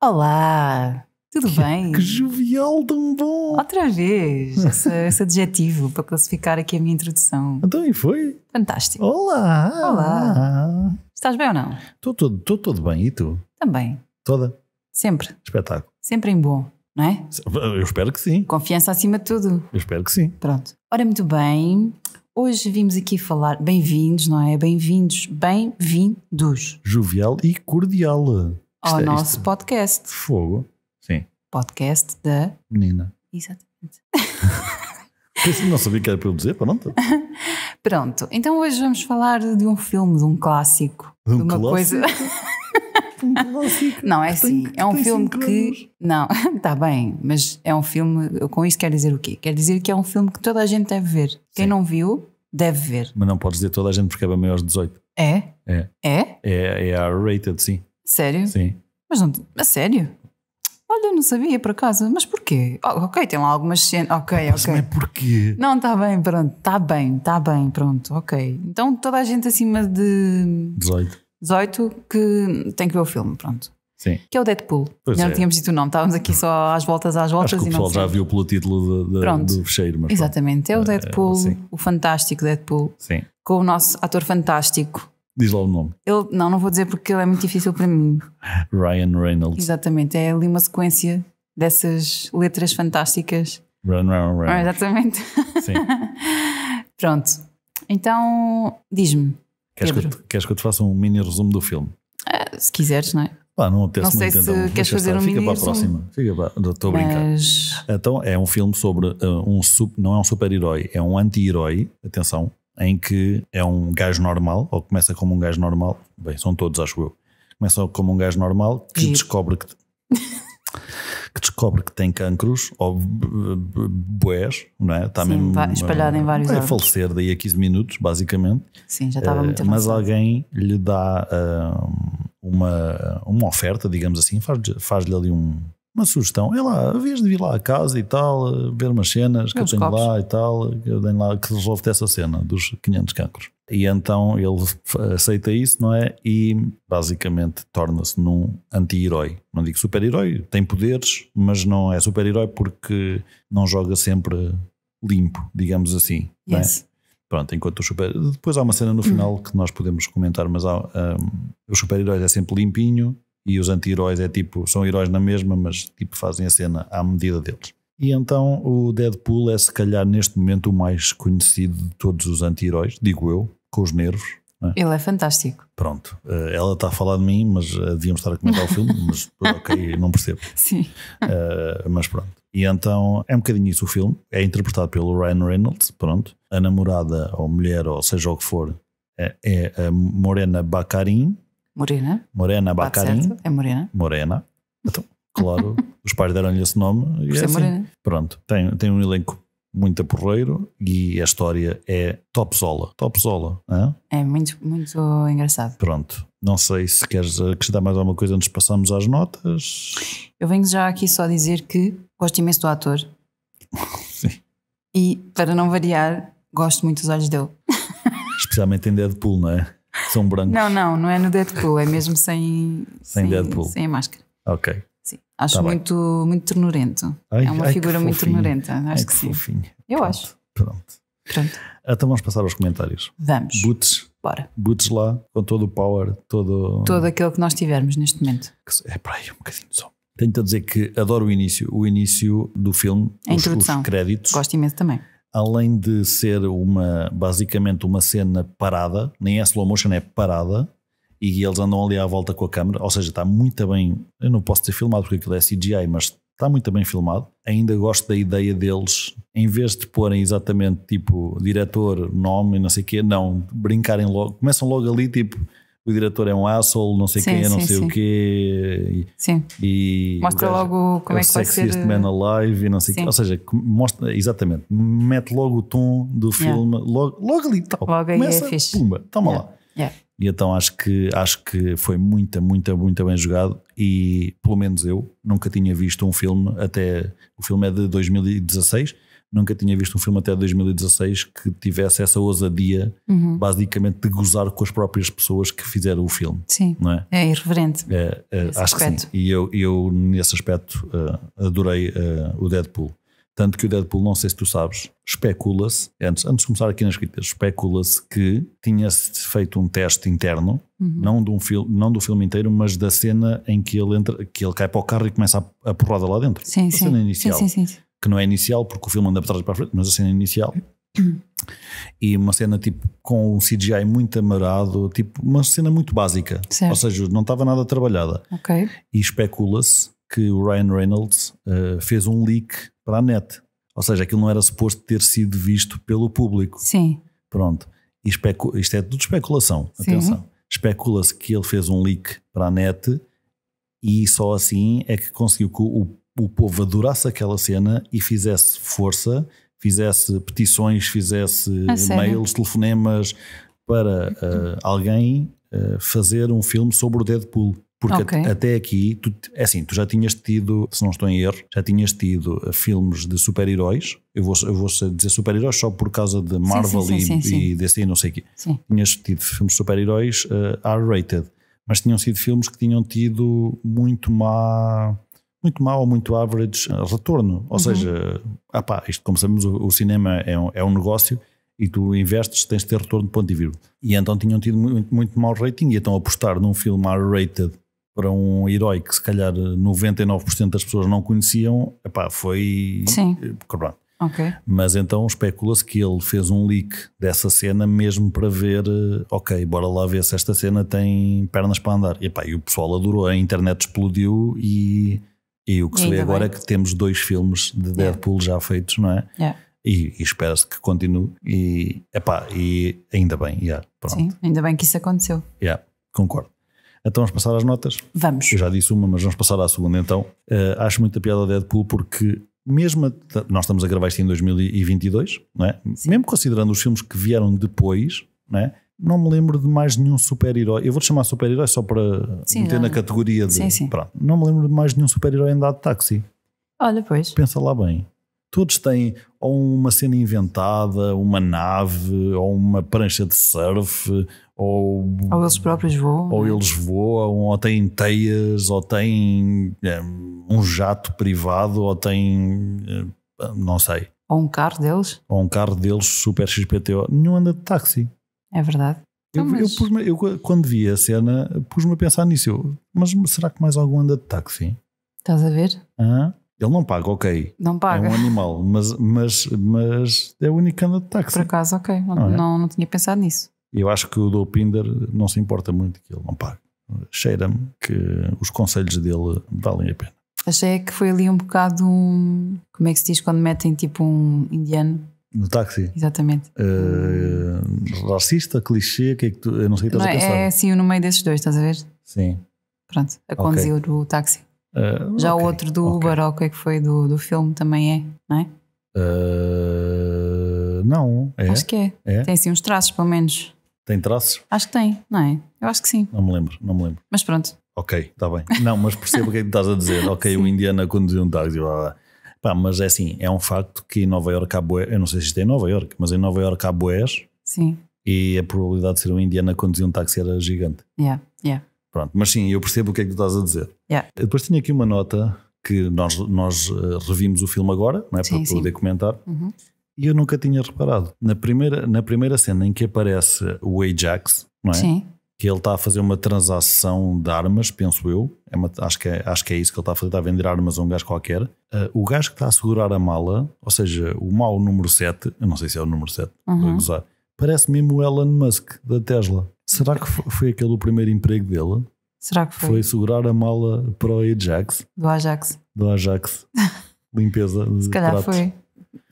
Olá, tudo bem? Que jovial tão bom! Outra vez, esse, esse adjetivo para classificar aqui a minha introdução. Então, e foi? Fantástico. Olá! Olá! Estás bem ou não? Estou todo, estou todo bem, e tu? Também. Toda? Sempre. Espetáculo. Sempre em bom, não é? Eu espero que sim. Confiança acima de tudo. Eu espero que sim. Pronto. Ora, muito bem. Hoje vimos aqui falar bem-vindos, não é? Bem-vindos, bem-vindos. Jovial e cordial. Isto, ao é nosso isto. podcast. Fogo, sim. Podcast da Nina. Exatamente. Não sabia que era para dizer, pronto. pronto, então hoje vamos falar de um filme, de um clássico. De, um de uma clássico? coisa. um clássico. Não, é assim. é um filme que. Anos. Não, está bem, mas é um filme. Com isso quer dizer o quê? Quer dizer que é um filme que toda a gente deve ver. Sim. Quem não viu, deve ver. Mas não podes dizer toda a gente porque é maior de 18. É? É. É? É, é R-rated, sim. Sério? Sim. Mas não. A sério? Olha, eu não sabia por acaso, mas porquê? Oh, ok, tem lá algumas cenas. Ok, mas ok. Mas porquê? Não, está bem, pronto, está bem, está bem, pronto, ok. Então toda a gente acima de 18. 18 que tem que ver o filme, pronto. Sim. Que é o Deadpool. Pois já é. não tínhamos dito o nome, estávamos aqui só às voltas, às voltas. Acho que o pessoal já viu pelo título de, de, pronto. do fecheiro. Mas Exatamente, pronto. é o ah, Deadpool, é, o fantástico Deadpool. Sim. Com o nosso ator fantástico Diz lá o nome. Ele, não, não vou dizer porque ele é muito difícil para mim. Ryan Reynolds. Exatamente, é ali uma sequência dessas letras fantásticas. Run, run, run. Ah, exatamente. Sim. Pronto. Então, diz-me. Queres, que queres, que eu te faça um mini resumo do filme? Ah, se quiseres, não é? não, não sei se então. queres fazer um Fica mini para resumo. a próxima. Fica para, estou a brincar. Mas... Então, é um filme sobre uh, um. Sub, não é um super-herói, é um anti-herói. Atenção, em que é um gajo normal, ou começa como um gajo normal, bem, são todos, acho eu. Começa como um gajo normal que descobre que, que descobre que tem cancros ou boés, não é? Está Sim, mesmo, espalhado uh, em eh, vários É falecer daí a 15 minutos, basicamente. Sim, já estava eh, muito Mas alguém lhe dá uh, uma, uma oferta, digamos assim, faz-lhe faz ali um uma sugestão. É lá, a vez de vir lá a casa e tal, eh, ver umas cenas que eu tenho copos. lá e tal, que eu tenho lá, que resolve essa cena dos 500 cancros. E então ele aceita isso, não é? E basicamente torna-se num anti-herói. Não digo super-herói, tem poderes, mas não é super-herói porque não joga sempre limpo, digamos assim. É? Yes. É? Pronto, enquanto o super. Depois há uma cena no final hum. que nós podemos comentar, mas há, um, o super-herói é sempre limpinho e os anti-heróis é tipo, são heróis na mesma, mas tipo fazem a cena à medida deles. E então o Deadpool é se calhar neste momento o mais conhecido de todos os anti-heróis, digo eu, com os nervos. É? Ele é fantástico. Pronto, eh, ela está a falar de mim, mas eh, devíamos estar a comentar o filme, mas ok, não percebo. Sim. Uh, mas pronto. E então é um bocadinho isso o filme. É interpretado pelo Ryan Reynolds, pronto. A namorada, ou mulher, ou seja o que for, é, é a Morena Baccarin, Morena. Morena tá Bacarin. É Morena. Morena. Então, claro, os pais deram-lhe esse nome. E é assim. Morena. Pronto, tem, tem um elenco muito aporreiro e a história é topzola. Topzola, é? É muito, muito engraçado. Pronto. Não sei se queres acrescentar mais alguma coisa antes de passarmos às notas. Eu venho já aqui só dizer que gosto imenso do ator. Sim. E, para não variar, gosto muito dos olhos dele. Especialmente em Deadpool, não é? são brancos. Não, não, não é no Deadpool, é mesmo sem, sem, sem Deadpool. Sem a máscara. Ok. Sim. Acho tá muito, muito ternurento. Ai, é uma ai, figura muito ternurenta. Acho ai, que, que sim. Fofinho. Eu Pronto. acho. Pronto. Pronto. Então vamos passar aos comentários. Vamos. Boots. Bora. Boots lá, com todo o power, todo. Todo aquele que nós tivermos neste momento. É para aí um bocadinho só. Tenho-te a dizer que adoro o início, o início do filme, a os, introdução. os créditos. Gosto imenso também além de ser uma basicamente uma cena parada, nem é slow motion, é parada, e eles andam ali à volta com a câmera, ou seja, está muito bem. Eu não posso ter filmado porque aquilo é CGI, mas está muito bem filmado. Ainda gosto da ideia deles, em vez de porem exatamente tipo diretor, nome, não sei o quê, não, brincarem logo, começam logo ali tipo o diretor é um asshole, não sei sim, quem é, não sim, sei sim. o quê. sim. E mostra logo como é, é que vai ser. Sexiest Man Alive e não sei o quê. Ou seja, mostra, exatamente, mete logo o tom do filme, yeah. logo, logo ali tal. Logo aí é fixe. Pumba, toma yeah. lá. Yeah. E então acho que, acho que foi muito, muito, muito bem jogado e pelo menos eu nunca tinha visto um filme até, o filme é de 2016 nunca tinha visto um filme até 2016 que tivesse essa ousadia, uhum. basicamente, de gozar com as próprias pessoas que fizeram o filme. Sim, não é? é irreverente. É, é, acho aspecto. que sim. E eu, eu nesse aspecto, uh, adorei uh, o Deadpool. Tanto que o Deadpool, não sei se tu sabes, especula-se, antes, antes de começar aqui nas críticas, especula-se que tinha-se feito um teste interno, uhum. não, de um filme, não do filme inteiro, mas da cena em que ele entra, que ele cai para o carro e começa a, a porrada lá dentro. Sim, a sim. cena inicial. Sim, sim, sim que não é inicial, porque o filme anda para trás para a frente, mas a cena é inicial. E uma cena tipo com o CGI muito amarado, tipo uma cena muito básica, certo. ou seja, não estava nada trabalhada. Okay. E especula-se que o Ryan Reynolds uh, fez um leak para a net, ou seja, aquilo não era suposto ter sido visto pelo público. Sim. Pronto. E isto é tudo especulação, Sim. atenção. Especula-se que ele fez um leak para a net e só assim é que conseguiu que o o povo adorasse aquela cena e fizesse força, fizesse petições, fizesse mails, telefonemas para uh, alguém uh, fazer um filme sobre o Deadpool. Porque okay. at até aqui, tu, é assim, tu já tinhas tido, se não estou em erro, já tinhas tido eh, filmes de super-heróis. Eu vou, eu vou dizer super-heróis só por causa de Marvel sim, sim, e, sim, e DC e não sei o quê. Tinhas tido filmes super-heróis uh, R-rated, mas tinham sido filmes que tinham tido muito má muito mau, muito average eh, retorno. Ou uhum. seja, apá, ah isto, como sabemos, o, o cinema é um, é um negócio e tu investes, tens de ter retorno de ponto e vírgula. E então tinham tido muito, muito mau rating e então apostar num filme R-rated para um herói que se calhar 99% das pessoas não conheciam, epá, ah foi... Sim. Pronto. ok Mas então especula-se que ele fez um leak dessa cena mesmo para ver, eh, ok, bora lá ver se esta cena tem pernas para andar. E, epá, e o pessoal adorou, a internet explodiu e e o que se vê agora é bem. é que temos dois filmes de Deadpool yeah. já feitos, não é? Yeah. E, e espera-se que continue. E, epá, e ainda bem, yeah, pronto. Sim, ainda bem que isso aconteceu. Yeah, concordo. Então vamos passar às notas? Vamos. Eu já disse uma, mas vamos passar à segunda então. Uh, acho muita piada Deadpool porque mesmo a, nós estamos a gravar isto em 2022, não é? Sim. Mesmo considerando os filmes que vieram depois, não é? não me lembro de mais nenhum super-herói. Eu vou chamar super-herói só para sim, meter não. na categoria de. Sim, sim. Pronto, não me lembro de mais nenhum super-herói andar de táxi. Olha, pois. Pensa lá bem. Todos têm ou uma cena inventada, uma nave, ou uma prancha de surf, ou. Ou eles próprios voam. Ou é? eles voam, ou têm teias, ou têm eh, um jato privado, ou têm. Eh, não sei. Ou um carro deles? Ou um carro deles, super XPTO. Nenhum anda de táxi. É verdade. Eu, então, mas... eu, eu, quando vi a cena, pus-me a pensar nisso. Eu, mas será que mais algum anda de táxi? Estás a ver? Ah, ele não paga, ok. Não paga. É um animal, mas, mas, mas é o único que anda de táxi. Por acaso, ok. Não, não, é? não, não tinha pensado nisso. Eu acho que o Dolpinder não se importa muito que ele não pague. Cheira-me que os conselhos dele valem a pena. Achei é que foi ali um bocado um. Como é que se diz quando metem tipo um indiano? No táxi? Exatamente. Uh, racista, clichê, que é que tu, eu não sei o que estás não, a é, pensar. É assim, no meio desses dois, estás a ver? Sim. Pronto, a conduzir okay. Eh, o táxi. Uh, Já okay, o outro do okay. Uber, ou o que é que foi do, do filme, também é, não é? Uh, não, é. Acho que é. é. Tem assim uns traços, pelo menos. Tem traços? Acho que tem, não é? Eu acho que sim. Não me lembro, não me lembro. Mas pronto. Ok, está bem. Não, mas percebo o que é que estás a dizer. Ok, sim. o Indiana conduziu um táxi, blá, blá. Pá, mas é assim, é um facto que em Nova Iorque há bué, eu não sei se isto é em Nova Iorque, mas em Nova Iorque há boés. Sim. E a probabilidade de ser um indiano a conduzir um táxi era gigante. Yeah, yeah. Pronto, mas sim, eu percebo o que é que tu estás a dizer. Yeah. Depois tinha aqui uma nota que nós, nós eh, revimos o filme agora, não é? Sim, para sim. poder comentar. Uhum. E eu nunca tinha reparado. Na primeira, na primeira cena em que aparece o Ajax, não é? Sim que ele está a fazer uma transação de armas, penso eu. É uma, acho, que é, acho que é isso que ele está a fazer, está a vender armas a um gajo qualquer. Uh, o gajo que está a segurar a mala, ou seja, o mau número 7, eu não sei se é o número 7, uhum. vou usar, parece mesmo o Elon Musk da Tesla. Será que foi, foi aquele o primeiro emprego dele? Será que foi? Foi segurar a mala para o Ajax. Do Ajax. Do Ajax. Limpeza. se calhar pratos. foi.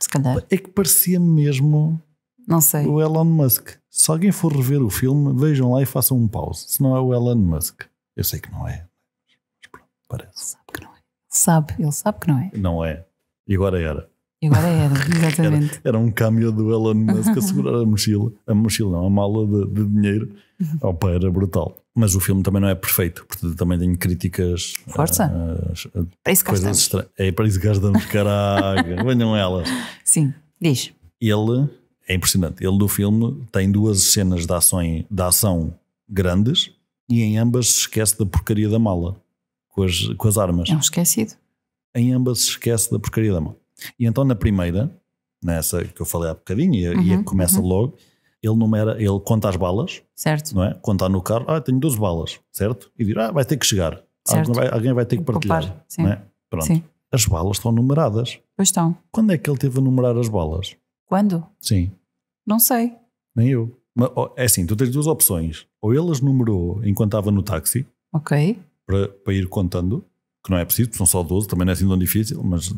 Se calhar. É que parecia mesmo não sei. O Elon Musk. Se alguém for rever o filme, vejam lá e façam um pause. Se não é o Elon Musk. Eu sei que não é. Mas pronto, parece. Sabe que não é. Sabe, ele sabe que não é. Não é. E agora era. E agora era, exatamente. Era, era um caminho do Elon Musk a segurar a mochila, a mochila não, a mala de, de dinheiro. Uhum. Opa, era brutal. Mas o filme também não é perfeito, portanto também tenho críticas. Força! Ah, a, para isso que coisas É para isso que gastamos, caraca, venham elas. Sim, diz. Ele é impressionante. Ele do filme tem duas cenas de, de ação grandes e em ambas se esquece da porcaria da mala com as, com as armas. É um esquecido. Em ambas se esquece da porcaria da mala. E então na primeira, nessa que eu falei há bocadinho, e, a que uhum, começa uhum. logo, ele numera, ele conta as balas, certo? Não é? Conta no carro, ah, tenho 12 balas, certo? E diz, ah, vai ter que chegar, alguém vai, alguém vai, ter que partilhar, sim. É? Pronto. Sim. As balas estão numeradas. Pois estão. Quando é que ele teve a numerar as balas? Quando? Sim. Não sei. Nem eu. Mas, é assim, tu tens duas opções. Ou ele as numerou enquanto estava no táxi. Ok. Para, para ir contando, que não é preciso, são só 12, também não é assim tão difícil, mas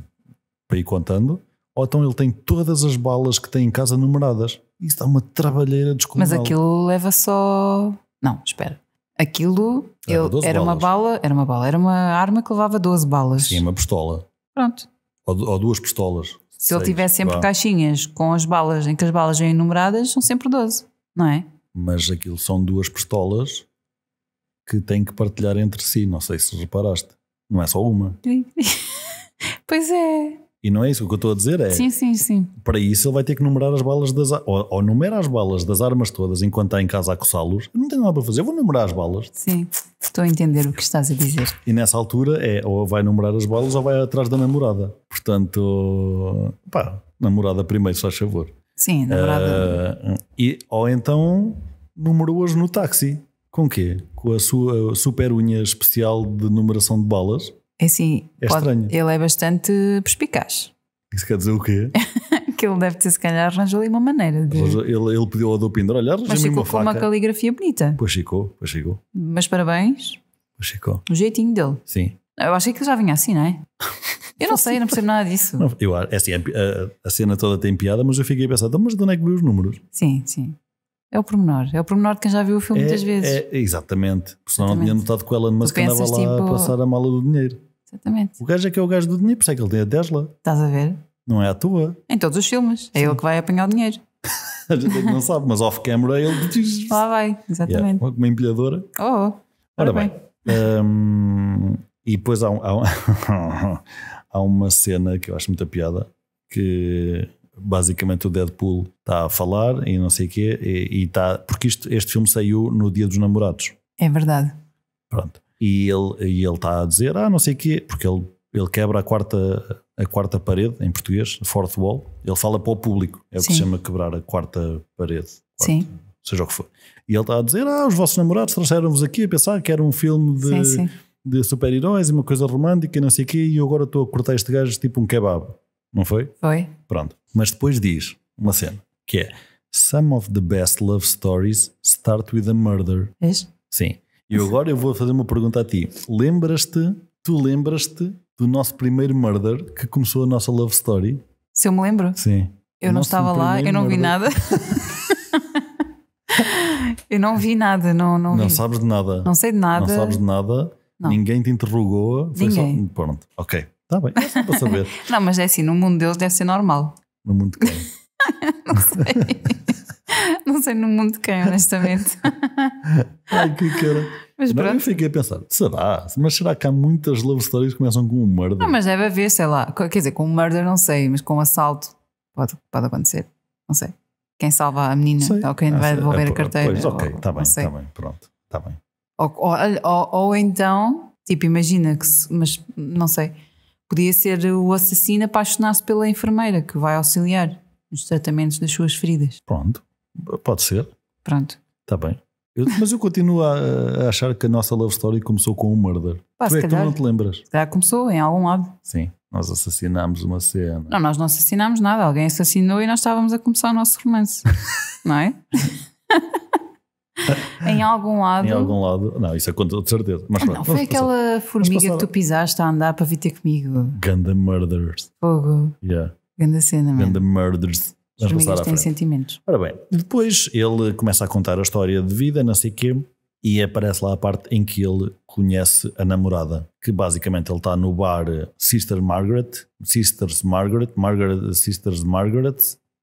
para ir contando. Ou então ele tem todas as balas que tem em casa numeradas. Isso dá é uma trabalheira descomunal. Mas aquilo leva só. Não, espera. Aquilo era, ele, era uma bala, era uma bala, era uma arma que levava 12 balas. Sim, é uma pistola. Pronto. Ou, ou duas pistolas. Se ele tiver sempre caixinhas com as balas, em que as balas vêm enumeradas, são sempre 12, não é? Mas aquilo são duas pistolas que têm que partilhar entre si, não sei se reparaste. Não é só uma. pois é. E não é isso que eu estou a dizer, é. Sim, sim, sim. Para isso ele vai ter que numerar as balas das. Ou, ou numera as balas das armas todas enquanto está em casa a coçá-los. Não tenho nada para fazer, eu vou numerar as balas. Sim, estou a entender o que estás a dizer. E nessa altura é ou vai numerar as balas ou vai atrás da namorada. Portanto, pá, namorada primeiro, se faz favor. Sim, namorada. Uh, e, ou então numerou-as no táxi. Com quê? Com a sua super unha especial de numeração de balas é assim, é pode, ele é bastante perspicaz. Isso quer dizer o quê? que ele deve ter, se calhar, arranjou ali uma maneira de. Ele, ele pediu ao do Pindor, olha, arranjou-me uma faca. com uma caligrafia bonita. Pois ficou, pois ficou. Mas parabéns. Pois ficou. O jeitinho dele. Sim. Eu achei que ele já vinha assim, não é? Eu não sei, eu não percebo nada disso. Não, eu, é assim, a, a, cena toda tem piada, mas eu fiquei a pensar, então, mas de onde é que veio os números? Sim, sim. É o pormenor. É o pormenor de quem já viu o filme é, muitas é, vezes. É, exatamente. Senão não tinha notado que ela Elon Musk andava lá tipo... a passar a mala do dinheiro. Exatamente. O gajo é que é o gajo do dinheiro, por isso é que ele tem a Tesla. Estás a ver? Não é à tua Em todos os filmes. Sim. É ele que vai apanhar o dinheiro. a gente é não sabe, mas off-camera é ele diz. Lá vai, exatamente. Yeah, uma empilhadora. Oh, Ora bem. bem. um, e depois há, um, há, um, há uma cena que eu acho muita piada que basicamente o Deadpool está a falar e não sei o quê, e, e está, porque isto, este filme saiu no Dia dos Namorados. É verdade. Pronto e ele e ele está a dizer ah não sei o quê porque ele ele quebra a quarta a quarta parede em português a fourth wall ele fala para o público é o que se chama quebrar a quarta parede quarta, Sim. seja o que for e ele está a dizer ah os vossos namorados trouxeram-vos aqui a pensar que era um filme de sim, sim. de super-heróis e uma coisa romântica e não sei o quê e eu agora estou a cortar este gajo tipo um kebab não foi? Foi. Pronto. Mas depois diz uma cena que é Some of the best love stories start with a murder. Sim. E agora eu vou fazer uma pergunta a ti. Lembras-te, tu lembras-te do nosso primeiro murder que começou a nossa love story? Se eu me lembro? Sim. Eu o não estava lá, eu não murder. vi nada. eu não vi nada, não Não, não vi. sabes de nada. Não sei de nada. Não sabes de nada. Não. Ninguém te interrogou. Foi Ninguém. Só... Pronto, ok. Está bem, é para saber. não, mas é assim, no mundo deles deve ser normal. No mundo de quem? não sei. Não sei no mundo de quem, honestamente. Ai, que cara. Mas não, pronto. Eu fiquei a pensar, será? Mas será que há muitas love stories que começam com um murder? Não, mas deve haver, sei lá. Quer dizer, com um murder não sei, mas com um assalto pode, pode acontecer. Não sei. Quem salva a menina sei. ou quem ah, vai devolver é, a carteira. Pois, ok, está bem, está bem, pronto, está bem. Ou, ou, ou, ou, então, tipo, imagina que, se, mas não sei, podia ser o assassino apaixonar-se pela enfermeira que vai auxiliar nos tratamentos das suas feridas. Pronto, Pode ser. Pronto. Está bem. Eu, mas eu continuo a, a, achar que a nossa love story começou com um murder. Pá, tu é que tu não te lembras? Já começou em algum lado. Sim, nós assassinámos uma cena. Não, nós não assassinámos nada. Alguém assassinou e nós estávamos a começar o nosso romance. não é? em algum lado. Em algum lado. Não, isso aconteceu de certeza. Mas ah, não, foi aquela formiga que tu pisaste a andar para vir ter comigo. Ganda Murders. Fogo. Yeah. Ganda cena, Ganda Murders. As formigas têm sentimentos. Ora bem, depois ele começa a contar a história de vida, não sei o quê, e aparece lá a parte em que ele conhece a namorada, que basicamente ele está no bar Sister Margaret, Sisters Margaret, Margaret Sisters Margaret,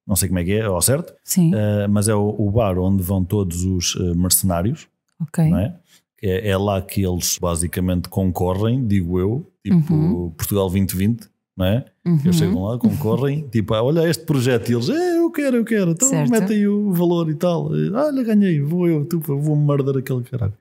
não sei como é que é, ao certo? Sim. Uh, mas é o, o, bar onde vão todos os eh, mercenários. Ok. Não é? É, é lá que eles basicamente concorrem, digo eu, tipo uhum. Portugal 2020 não é? Uhum. Eles chegam lá, concorrem, tipo, ah, olha este projeto, e eles, eh, eu quero, eu quero, então certo. metem o valor e tal, olha, ganhei, vou eu, tu, vou morder aquele caralho.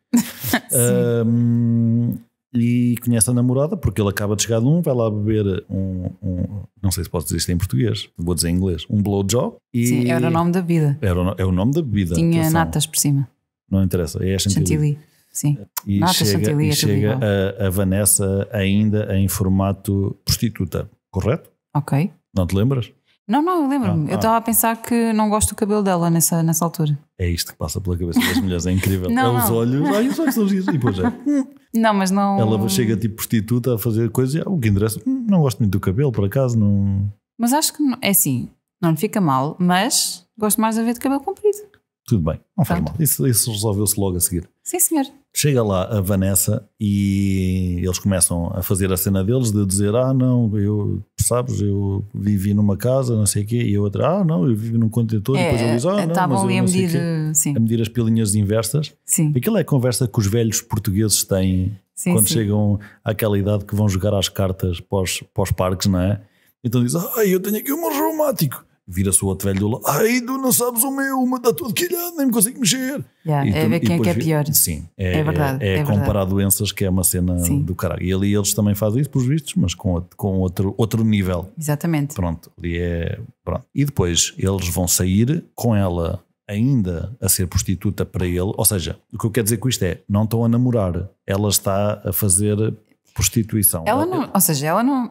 um, e conhece a namorada porque ele acaba de chegar de um, vai lá beber um, um, não sei se posso dizer isto em português, vou dizer em inglês, um blowjob. E Sim, era o nome da bebida. Era, é o nome da bebida. Tinha atenção. natas por cima. Não interessa, é chantilly. chantilly. Sim. Eh, e Nata chega, e chega a, a, Vanessa ainda em formato prostituta, correto? Ok. Não te lembras? Não, não, eu lembro-me. Ah, eu ah. estava a pensar que não gosto do cabelo dela nessa, nessa altura. É isto que passa pela cabeça das mulheres, é incrível. não, é não. os olhos, ai, os olhos são E depois é. Hum. Não, mas não. Ela chega tipo prostituta a fazer coisas e ah, o que interessa. Hum, não gosto muito do cabelo, por acaso, não. Mas acho que é assim, não lhe fica mal, mas gosto mais de ver de cabelo comprido tudo bem, não faz mal. Isso, isso resolveu-se logo a seguir. Sim, senhor. Chega lá a Vanessa e eles começam a fazer a cena deles de dizer: Ah, não, eu, sabes, eu vivi numa casa, não sei o quê, e a outra: Ah, não, eu vivi num contentor, é, e depois eu é, diz: Ah, não, estavam ali a medir, eh, a medir as pilinhas inversas. Sim. Aquilo é a conversa que os velhos portugueses têm sim, quando sim. chegam àquela idade que vão jogar às cartas pós os, parques, não é? Então diz: Ah, eu tenho aqui um reumático vira-se o outro velho do lado, ai, tu não sabes o meu, o meu está todo quilhado, nem me consigo mexer. Yeah, é tu, é ver quem é que é pior. Sim, é, é verdade. É, é, é comparar verdade. doenças que é uma cena sim. do caralho. E ali eles também fazem isso, pelos vistos, mas com, com outro, outro nível. Exatamente. Pronto, ali é. Pronto. E depois eles vão sair com ela ainda a ser prostituta para ele. Ou seja, o que eu quero dizer com isto é: não estão a namorar, ela está a fazer prostituição. Ela não, ou seja, ela não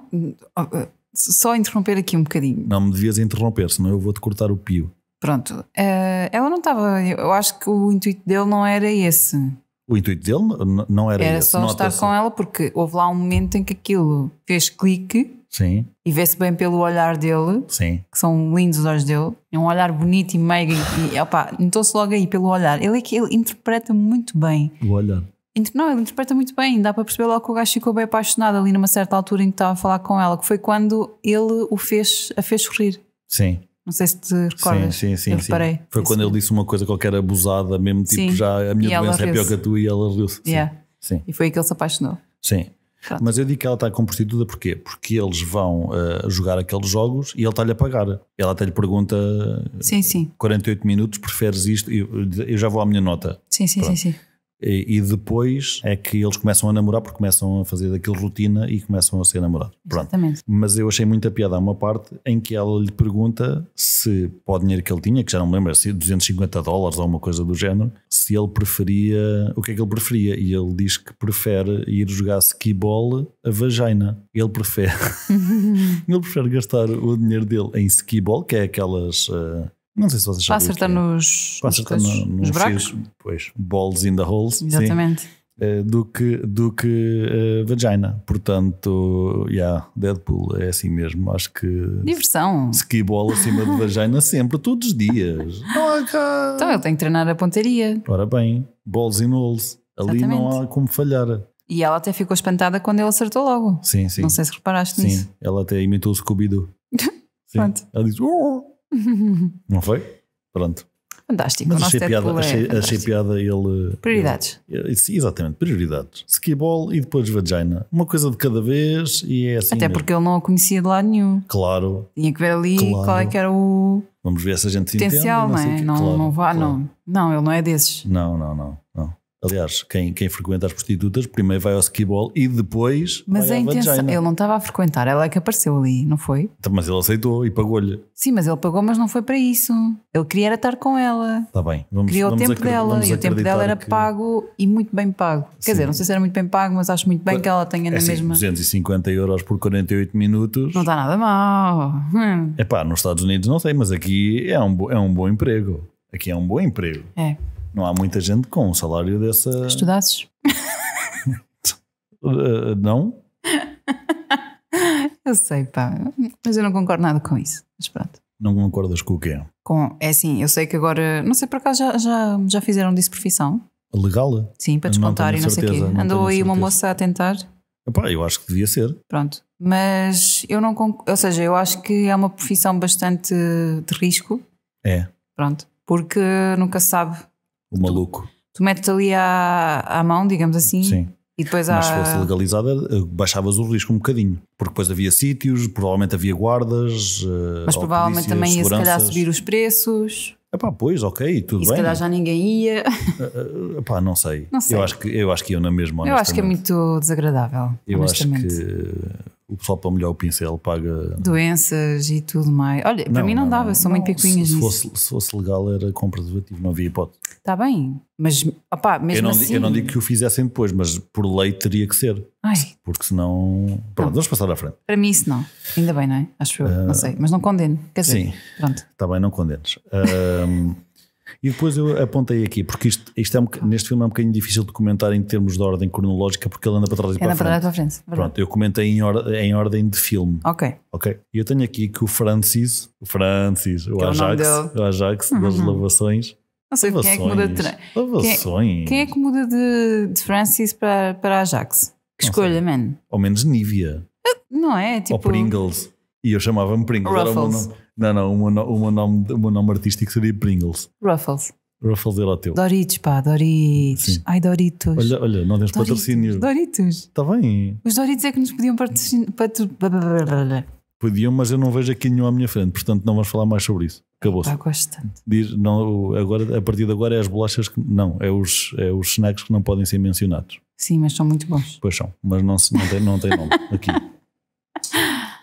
só interromper aqui um bocadinho. Não me devias interromper, senão eu vou-te cortar o pio. Pronto, uh, ela não estava. Eu acho que o intuito dele não era esse. O intuito dele não era, era esse. Era só estar com ela, porque houve lá um momento em que aquilo fez clique. Sim. E vê-se bem pelo olhar dele. Sim. Que são lindos os olhos dele. É um olhar bonito e mega. E, opa, notou-se logo aí pelo olhar. Ele é que ele interpreta muito bem. O olhar. Não, ele interpreta muito bem, dá para perceber logo que o gajo ficou bem apaixonado ali numa certa altura em que estava a falar com ela, que foi quando ele o fez, a fez sorrir. Sim. Não sei se te recordas. Sim, sim, sim. sim. Foi Isso quando ele disse uma coisa qualquer abusada, mesmo tipo sim. já a minha e doença é pior que a tua e ela riu-se. Yeah. Sim. E foi aí que ele se apaixonou. Sim. Pronto. Mas eu digo que ela está com prostituta porquê? Porque eles vão uh, jogar aqueles jogos e ele está-lhe a pagar. Ela até lhe pergunta sim, sim. 48 minutos, preferes isto? Eu, eu já vou à minha nota. Sim, sim, Pronto. sim, sim. E, depois é que eles começam a namorar porque começam a fazer daquilo rotina e começam a ser namorados. Pronto. Exatamente. Mas eu achei muita piada uma parte em que ela lhe pergunta se, para o dinheiro que ele tinha, que já não me lembro, é se 250 dólares ou uma coisa do género, se ele preferia, o que é que ele preferia? E ele diz que prefere ir jogar skiball a vagina. Ele prefere, ele prefere gastar o dinheiro dele em skiball, que é aquelas. Uh, não sei se vocês já Para acertar é. nos, para acertar nos, nos, pois, balls in the holes. Exatamente. Sim, eh, do que, do que uh, vagina. Portanto, yeah, Deadpool é assim mesmo. Acho que. Diversão. Ski bola acima de vagina sempre, todos os dias. então ele tem que treinar a pontaria. Ora bem, balls in holes. Ali não há como falhar. E ela até ficou espantada quando ele acertou logo. Sim, sim. Não sei se reparaste sim. nisso. Sim, ela até imitou o Scooby-Doo. Pronto. Ela diz. Oh! não foi? Pronto. Fantástico. Mas achei piada, é achei piada ele. Prioridades. Ele, exatamente, prioridades. Skiball e depois vagina. Uma coisa de cada vez e é assim. Até mesmo. porque ele não a conhecia de lado nenhum. Claro. Tinha que ver ali claro. qual é que era o. Vamos ver se a gente potencial, entende. Potencial, não, não é? Não, claro, não vá, claro. não. Não, ele não é desses. Não, não, não. Aliás, quem, quem frequenta as prostitutas primeiro vai ao skiball e depois. Mas vai a é intenção, ele não estava a frequentar, ela é que apareceu ali, não foi? Então, mas ele aceitou e pagou-lhe. Sim, mas ele pagou, mas não foi para isso. Ele queria estar com ela. Está bem. Vamos, Queria vamos tempo dela e o tempo dela era que... pago e muito bem pago. Quer Sim. dizer, não sei se era muito bem pago, mas acho muito bem que ela tenha na é assim, mesma. 250 euros por 48 minutos. Não está nada mal. É pá, nos Estados Unidos não sei, mas aqui é um, é um bom emprego. Aqui é um bom emprego. É. Não há muita gente com um salário dessa. Estudasses? uh, não? eu sei, pá. Mas eu não concordo nada com isso. Mas pronto. Não concordas com o quê? Com, é assim, eu sei que agora. Não sei, por acaso já, já, já fizeram disso profissão? Legal? Sim, para descontar e não sei o quê. Andou aí certeza. uma moça a tentar. Epá, eu acho que devia ser. Pronto. Mas eu não concordo. Ou seja, eu acho que é uma profissão bastante de risco. É. Pronto. Porque nunca se sabe o maluco. Tu, tu metes ali à, à mão, digamos assim. Sim. E depois há... se fosse legalizada, eh, baixavas o risco um bocadinho, porque depois havia sítios, provavelmente havia guardas. Eh, Mas provavelmente também ia se calhar subir os preços. Epá, pois, ok, tudo e bem. Se calhar já ninguém ia. Eh, epá, não sei. não sei. Eu acho que eu acho que eu na mesma. Eu acho que é muito desagradável. Eu acho que o pessoal para molhar o pincel paga. Doenças e tudo mais. Olha, para mim não, não dava, não, são muito picuinhas se, se fosse, se fosse legal era com preservativo, não havia hipótese. Está bem, mas opá, mesmo eu não, assim... Eu não digo que o fizessem depois, mas por lei teria que ser. Ai. Porque senão... Pronto, não. vamos passar à frente. Para mim isso não, ainda bem, não é? Acho eu, uh, não ah, sei, mas não condeno. Quer dizer, sim, pronto. está bem, não condenes. Uh, e depois eu apontei aqui, porque isto, isto é um, neste filme é um bocadinho difícil de comentar em termos de ordem cronológica, porque ele anda para trás e para, anda para frente. Para trás para frente. Pronto, eu comentei em, or, em ordem de filme. Ok. Ok. E eu tenho aqui que o Francis, o Francis, o que Ajax, é o, o Ajax uhum. das lavações. Não sei lavações, quem é que muda de. Lavações. Quem é, quem é que muda de, de Francis para, para Ajax? Que não escolha, sei. man. Ao menos Nivea. Ah, não é? Tipo... Ou Pringles. E eu chamava-me Pringles. Ruffles. Era o meu nome. Não, não, o meu, o meu, nome, o meu nome artístico seria Pringles. Ruffles. Ruffles era o teu. Doritos, pá, Doritos. Sim. Ai, Doritos. Olha, olha, não tens patrocínio. Doritos. Está bem. Os Doritos é que nos podiam patrocinar. Podiam, mas eu não vejo aqui nenhum à minha frente, portanto não vamos falar mais sobre isso. Acabou-se. Ah, gosto tanto. Diz, não, agora, a partir de agora é as bolachas que. Não, é os, é os snacks que não podem ser mencionados. Sim, mas são muito bons. Pois são, mas não, se, não, tem, não tem nome aqui.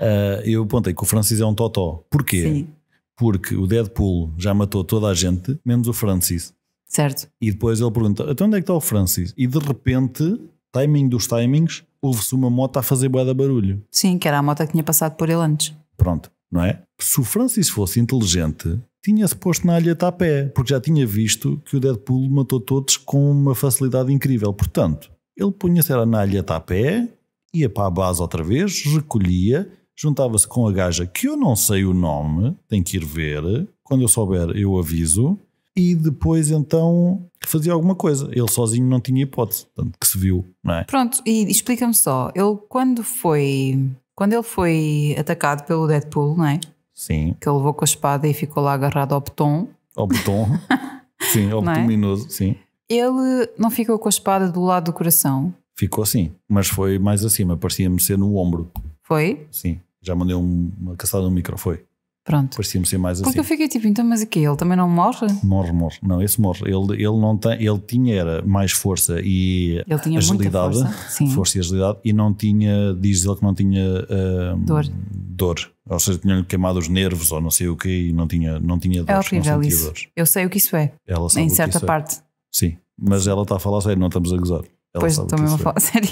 Uh, eu apontei que o Francis é um totó. Porquê? Sim. Porque o Deadpool já matou toda a gente, menos o Francis. Certo. E depois ele pergunta: então onde é que está o Francis? E de repente, timing dos timings, houve-se uma moto a fazer boa da barulho. Sim, que era a moto que tinha passado por ele antes. Pronto, não é? Se o Francis fosse inteligente, tinha-se posto na alha a pé, porque já tinha visto que o Deadpool matou todos com uma facilidade incrível. Portanto, ele punha-se na alha a pé, ia para a base outra vez, recolhia juntava-se com a gaja que eu não sei o nome, tem que ir ver. Quando eu souber, eu aviso. E depois então fazia alguma coisa. Ele sozinho não tinha hipótese, tanto que se viu, não é? Pronto, e explica-me só, ele quando foi. Quando ele foi atacado pelo Deadpool, não é? Sim. Que ele levou com a espada e ficou lá agarrado ao botão. Ao botão. sim, ao betominoso, é? sim. Ele não ficou com a espada do lado do coração? Ficou sim, mas foi mais acima, parecia-me ser no ombro. Foi? Sim. Já mandei um, uma caçada no micro, foi. Pronto. Parecia-me ser mais Porque assim. Porque eu fiquei tipo, então, mas aqui ele também não morre? Morre, morre. Não, esse morre. Ele, ele não tem, ele tinha era mais força e agilidade. Força. força. e agilidade e não tinha, diz ele que não tinha ah, dor. dor. Ou seja, tinham-lhe queimado os nervos ou não sei o que e não tinha, não tinha é dor. É horrível isso. Dores. Eu sei o que isso é. Ela sabe em certa é. parte. É. Sim, mas ela está a falar sério, não estamos a gozar. Ela pois estou mesmo a falar sério.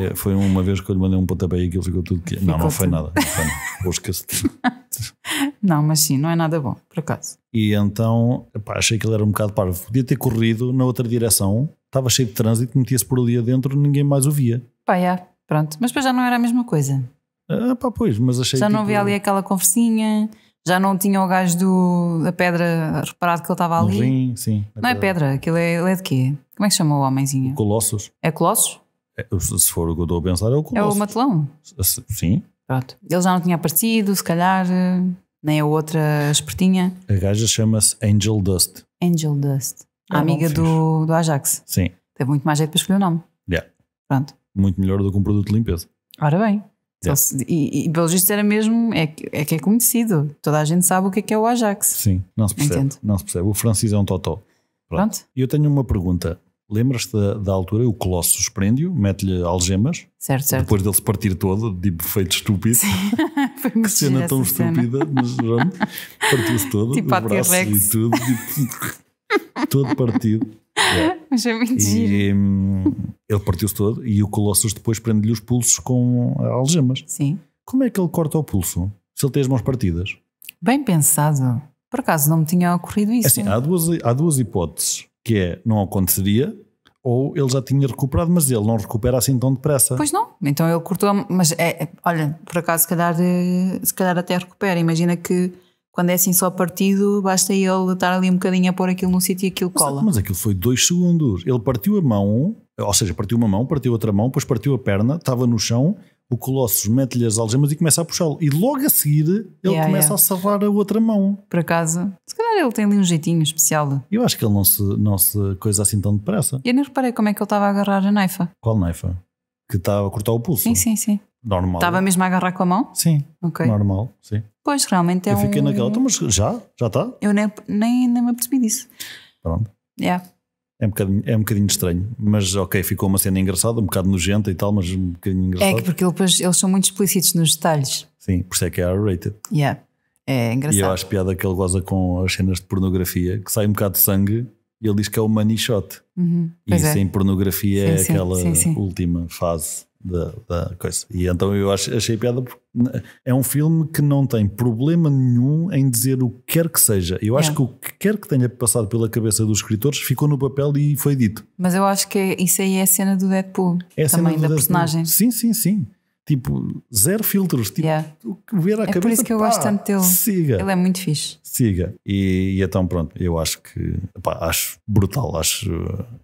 É, foi uma vez que eu lhe mandei um pontapé e aquilo ficou tudo que. Ficou não, não foi nada. Não foi nada. esqueci. não, mas sim, não é nada bom, por acaso. E então, pá, achei que ele era um bocado parvo. Podia ter corrido na outra direção, estava cheio de trânsito, metia-se por ali adentro, ninguém mais o via. Pá, já, pronto. Mas depois já não era a mesma coisa. Ah, pá, pois, mas achei Já não tipo... havia ali aquela conversinha já não tinha o gajo do, da pedra reparado que ele estava ali. Sim, sim. não é pedra, aquilo é, é de quê? Como é que chama o homenzinho? Colossos. É Colossos? É, se for o que eu estou a pensar, é o Colosso. É o Matelão? Sim. Pronto. Ele já não tinha aparecido, se calhar, eh, nem a outra espertinha. A gaja chama-se Angel Dust. Angel Dust. a é amiga do, do Ajax. Sim. Teve muito mais jeito para escolher o nome. Yeah. Pronto. Muito melhor do que um produto de limpeza. Ora bem. Yeah. Se, e, e pelo visto era mesmo, é, é que é conhecido. Toda a gente sabe o que é que é o Ajax. Sim, não se percebe. Entendo. Não se percebe. O Francis é um totó. Pronto. Pronto. E eu tenho uma pergunta. Lembras-te da, da, altura? O Colosso suspende-o, mete-lhe algemas. Certo, certo. Depois dele se partir todo, tipo feito estúpido. Sim, foi muito Que cena tão cena. estúpida, mas Partiu-se todo, tipo, os braços e tudo. Tipo, todo partido. É. Mas é muito e, giro. Hum, ele partiu-se todo e o Colossus depois prende-lhe os pulsos com eh, algemas. Sim. Como é que ele corta o pulso? Se ele tem as mãos partidas? Bem pensado. Por acaso não me tinha ocorrido isso. É assim, há duas, há duas hipóteses que é não aconteceria, ou ele já tinha recuperado, mas ele não recupera assim tão depressa. Pois não, então ele cortou, mas é, é olha, por acaso se calhar, eh, se calhar até recupera. Imagina que quando é assim só partido, basta ele estar ali um bocadinho a pôr aquilo num sítio e aquilo mas, cola. Mas aquilo foi dois segundos. Ele partiu a mão, ou seja, partiu uma mão, partiu outra mão, depois partiu a perna, estava no chão o Colossus mete-lhe as algemas e começa a puxá-lo. E logo a seguir ele yeah, começa yeah. a serrar a outra mão. Por acaso, se calhar ele tem ali um jeitinho especial. Eu acho que ele não se, não se coisa assim tão depressa. Eu nem reparei como é que ele estava a agarrar a naifa. Qual naifa? Que estava a cortar o pulso? Sim, sim, sim. Normal. Estava mesmo a agarrar com a mão? Sim. Ok. Normal, sim. Pois, realmente é Eu um... fiquei naquela, então, mas já? Já está? Eu nem, nem, nem me apercebi disso. Pronto. Yeah. É um, bocadinho, é um bocadinho estranho, mas ok, ficou uma cena engraçada, um bocado nojenta e tal, mas um bocadinho engraçada. É que porque eles são muito explícitos nos detalhes. Sim, por isso é que é R-rated. Yeah. É engraçado. E eu acho piada que ele goza com as cenas de pornografia, que sai um bocado de sangue e ele diz que é o money shot. Uhum, e isso é. em pornografia sim, é sim, aquela sim, última fase da, da coisa. E então eu achei piada porque é um filme que não tem problema nenhum em dizer o que quer que seja. Eu acho é. que o que quer que tenha passado pela cabeça dos escritores ficou no papel e foi dito. Mas eu acho que isso aí é a cena do Deadpool é também, da Deadpool. personagem. Sim, sim, sim. Tipo, zero filtros. Tipo, yeah. ver a é cabeça. É por isso que eu pá, gosto tanto dele. Siga. Ele é muito fixe. Siga. E, e então, pronto, eu acho que. Pá, acho brutal. Acho.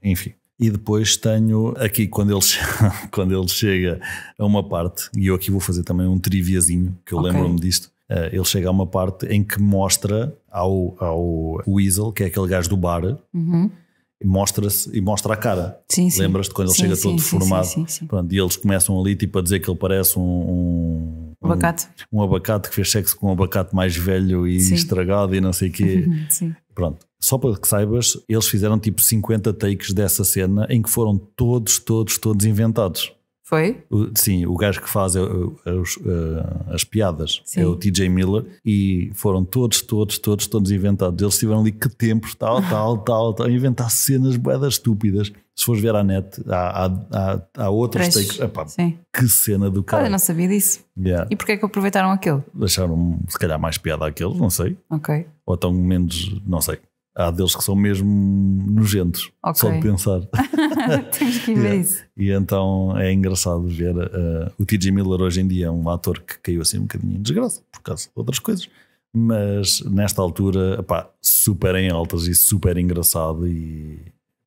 Enfim. E depois tenho aqui, quando ele, chega, quando ele chega a uma parte, e eu aqui vou fazer também um triviazinho, que eu okay. lembro-me disto. Eh, ele chega a uma parte em que mostra ao, ao Weasel, que é aquele gajo do bar, uhum mostra-se e mostra a cara. Lembras-te quando ele sim, chega sim, todo sim, deformado? Sim, Pronto, e eles começam ali tipo, a dizer que ele parece um, um um abacate. Um, abacate que fez sexo com um abacate mais velho e Sim. estragado e não sei o quê. Uhum, sim. Pronto. Só para que saibas, eles fizeram tipo 50 takes dessa cena em que foram todos, todos, todos inventados. Foi? O, sim, o gajo que faz é, é, é, as piadas sim. é o TJ Miller e foram todos, todos, todos, todos inventados. Eles tiveram ali que tempos, tal, tal, tal, tal, a inventar cenas boedas estúpidas se fores ver à net, há, há, há outros takes. Epá, que cena do cara. Olha, não sabia disso. Yeah. E porquê é que aproveitaram aquele? Deixaram, se calhar, mais piada àquele, não sei. Ok. Ou tão menos, não sei. Há deles que são mesmo nojentos, okay. só de pensar. Temos que ver yeah. isso. E então é engraçado ver. Uh, o T.J. Miller hoje em dia é um ator que caiu assim um bocadinho em desgraça por causa de outras coisas mas nesta altura, pá, super em altas e super engraçado e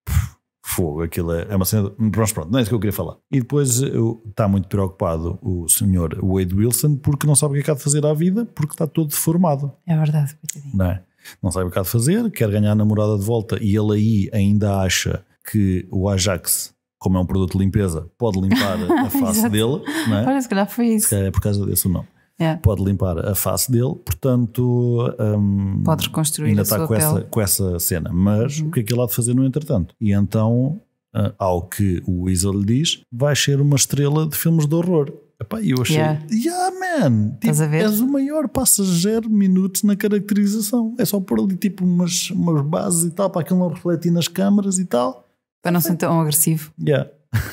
puf, fogo, aquilo é, é uma cena. De, pronto, não é isso que eu queria falar. E depois está muito preocupado o senhor Wade Wilson porque não sabe o que é que há de fazer à vida, porque está todo deformado. É verdade, coitadinho. Não, é? não sabe o que há de fazer, quer ganhar a namorada de volta e ele aí ainda acha que o Ajax. Como é um produto de limpeza, pode limpar a face dele. Não é? Parece que não foi isso. É por causa desse não é. pode limpar a face dele, portanto um, pode reconstruir ainda a está sua com, pele. Essa, com essa cena. Mas uhum. o que é que ele há de fazer no entretanto? E então, ah, ao que o Weasel lhe diz, vai ser uma estrela de filmes de horror. Epá, eu achei, yeah, yeah man, tipo, a ver? és o maior, passas minutos na caracterização. É só pôr ali tipo umas, umas bases e tal, para aquilo não refletir nas câmaras e tal. Para não ser tão agressivo. Yeah.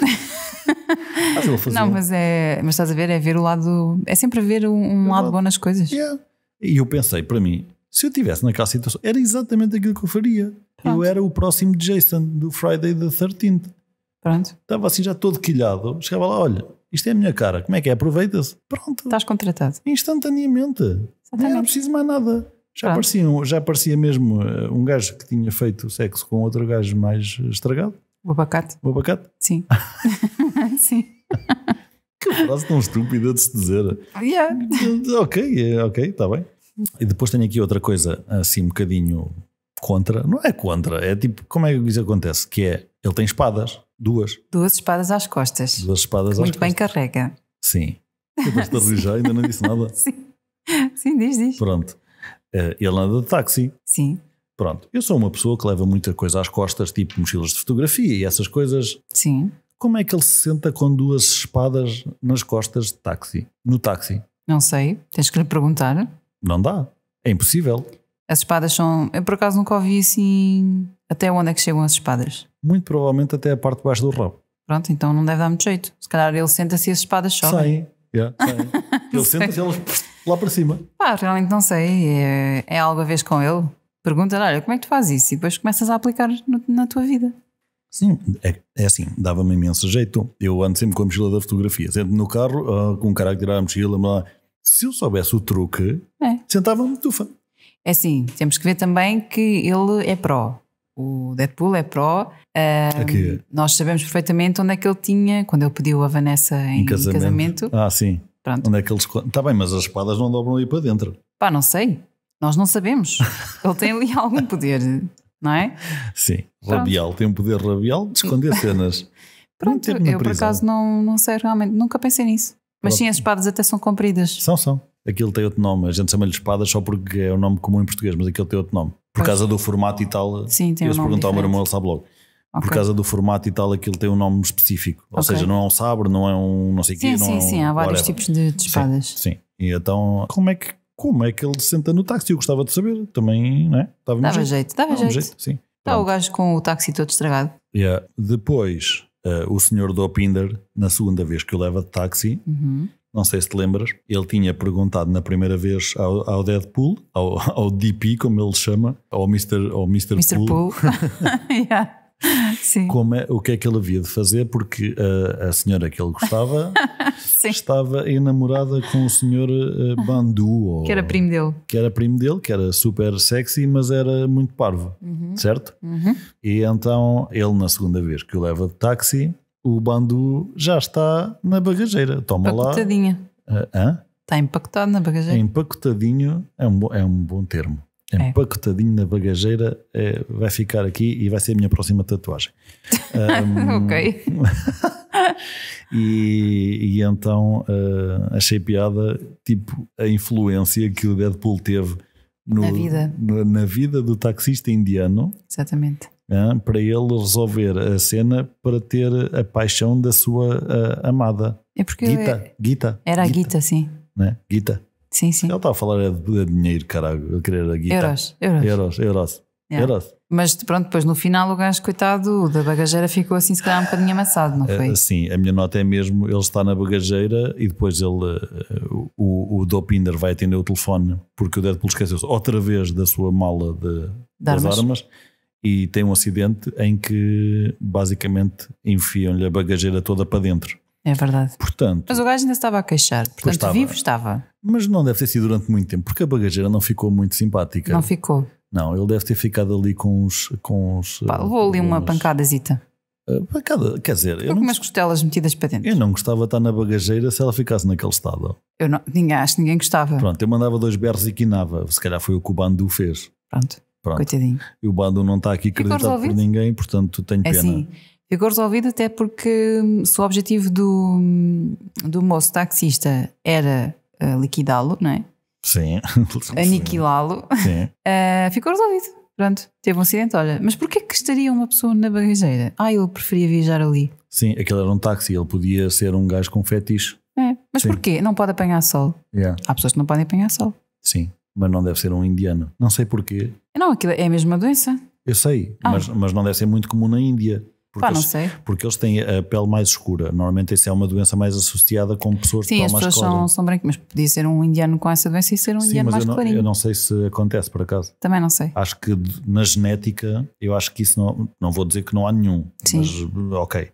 vou fazer. Não, mas é. Mas estás a ver, é ver o lado. É sempre ver um, um é lado, bom nas coisas. Yeah. E eu pensei, para mim, se eu estivesse naquela situação, era exatamente aquilo que eu faria. Pronto. Eu era o próximo Jason do Friday the 13th. Pronto. Estava assim já todo quilhado. Chegava lá, olha, isto é a minha cara, como é que é? Aproveita-se. Pronto. Estás contratado. Instantaneamente. Exatamente. Não era preciso mais nada. Já parecia, já parecia mesmo eh, um gajo que tinha feito sexo com outro gajo mais estragado. O abacate. O abacate? Sim. Sim. Que frase tão estúpida de se dizer. Yeah. Ok, é, ok, está bem. E depois tenho aqui outra coisa, assim, um bocadinho contra. Não é contra, é tipo, como é que isso acontece? Que é, ele tem espadas, duas. Duas espadas às costas. Duas espadas às Muito costas. Muito bem carrega. Sim. Depois de já ainda não disse nada. Sim. Sim, diz, diz. Pronto. Eh, ele anda de táxi. Sim. Pronto, eu sou uma pessoa que leva muita coisa às costas, tipo mochilas de fotografia e essas coisas. Sim. Como é que ele se senta com duas espadas nas costas de táxi, no táxi? Não sei, tens que lhe perguntar. Não dá, é impossível. As espadas são. Eu por acaso nunca ouvi assim. Até onde é que chegam as espadas? Muito provavelmente até a parte de baixo do rabo. Pronto, então não deve dar muito jeito. Se calhar ele senta-se e as espadas sobem. Sim, yeah, é, ele senta-se e elas lá para cima. Pá, realmente não sei. É, é algo a ver com ele. Pergunta-lhe, olha, como é que tu fazes isso? E depois começas a aplicar no, na tua vida. Sim, é, é assim, dava-me imenso jeito. Eu ando sempre com a mochila da fotografia, sempre no carro, uh, com um cara que tirar a mochila, mas se eu soubesse o truque, é. sentava-me tufa. É assim, temos que ver também que ele é pró. O Deadpool é pró. Ah, um, nós sabemos perfeitamente onde é que ele tinha, quando ele pediu a Vanessa em, em, casamento. em casamento. Ah, sim. Pronto. Onde é que ele Está bem, mas as espadas não dobram aí para dentro. Pá, não sei. Nós não sabemos. Ele tem ali algum poder não é? Sim, rabial, tem um poder rabial de esconder cenas. Pronto, eu por acaso não, não sei realmente, nunca pensei nisso. Mas Pronto. sim, as espadas até são compridas. São, são. Aquilo tem outro nome, a gente chama-lhe espadas só porque é o um nome comum em português, mas aquilo tem outro nome. Por pois. causa do formato e tal, sim, tem eu um perguntar ao meu irmão, ele sabe logo. Okay. Por causa do formato e tal, aquilo tem um nome específico. Ou okay. seja, não é um sabre, não é um não sei o quê. Sim, sim, é um, sim, há vários whatever. tipos de, de espadas. Sim, sim. E então, como é que como é que ele se senta no táxi? Eu gostava de saber também, não é? Dava, dava jeito. jeito, dava, dava jeito. jeito. Sim. Está o gajo com o táxi todo estragado. Yeah. Depois, uh, o senhor do Opinder na segunda vez que o leva de táxi, uhum. não sei se te lembras, ele tinha perguntado na primeira vez ao, ao Deadpool, ao, ao, DP, como ele chama, ao Mr. Ao Mr. Mister Pool. Pool. yeah. Sim. Como é, o que é que ele havia de fazer, porque a, a senhora que ele gostava estava enamorada com o senhor eh, Bandu, que era primo dele, que era primo dele, que era super sexy, mas era muito parvo, uhum. certo? Uhum. E então ele, na segunda vez que o leva de táxi, o Bandu já está na bagageira. Toma lá. Ah, hã? Está empacotado na bagageira. empacotadinho é um, é um bom termo. É. empacotadinho na bagageira, é, vai ficar aqui e vai ser a minha próxima tatuagem. um, ok. e, e, então uh, achei piada, tipo, a influência que o Deadpool teve no, na, vida. No, na vida do taxista indiano. Exatamente. Ah, para ele resolver a cena para ter a paixão da sua uh, amada. É porque Gita, Gita. Era Gita, a Gita, sim. Né? Gita. Sim, sim. Ele estava a falar é de, é dinheiro, caralho. Eu querer a guitarra. Euros, euros. Euros, euros. Yeah. euros. Mas pronto, depois no final o gajo, coitado, da bagageira ficou assim, se calhar um bocadinho amassado, não é, foi? Sim, a minha nota é mesmo: ele está na bagageira e depois ele, eh, o, o Dopinder vai atender o telefone porque o Deadpool esqueceu-se outra vez da sua mala de, das armas. armas e tem um acidente em que basicamente enfiam-lhe a bagageira toda para dentro. É verdade. Portanto, mas o gajo ainda estava a queixar, portanto, estava. vivo estava. Mas não deve ter sido durante muito tempo, porque a bagageira não ficou muito simpática. Não ficou. Não, ele deve ter ficado ali com os. Com os Pá, eh, levou ali uma pancadazita. Eh, pancada, quer dizer. eu. com umas costelas metidas para dentro. Eu não gostava de estar na bagageira se ela ficasse naquele estado. Eu não, ninguém, acho que ninguém gostava. Pronto, eu mandava dois berros e quinava. Se calhar foi o que o Bandu fez. Pronto. Pronto. Coitadinho. E o Bandu não está aqui acreditado por ninguém, portanto tenho é pena. Sim. Ficou resolvido até porque hum, se o objetivo do, hum, do moço taxista era uh, liquidá-lo, não é? Sim. Aniquilá-lo. Sim. Uh, ficou resolvido. Pronto, teve um acidente, olha. Mas porquê que estaria uma pessoa na bagageira? Ah, ele preferia viajar ali. Sim, aquele era um táxi, ele podia ser um gajo com fetiche. É, mas Sim. porquê? Não pode apanhar sol. Yeah. Há pessoas que não podem apanhar sol. Sim, mas não deve ser um indiano. Não sei porquê. Não, aquilo é a mesma doença. Eu sei, ah. mas, mas não deve ser muito comum na Índia. Porque, Pá, eles, porque eles têm a pele mais escura. Normalmente isso é uma doença mais associada com pessoas Sim, de pele mais clara. Sim, as pessoas são, são brancas, mas podia ser um indiano com essa doença e ser um Sim, indiano mais eu não, clarinho. eu não sei se acontece por acaso. Também não sei. Acho que na genética, eu acho que isso não, não vou dizer que não há nenhum. Sim. Mas ok,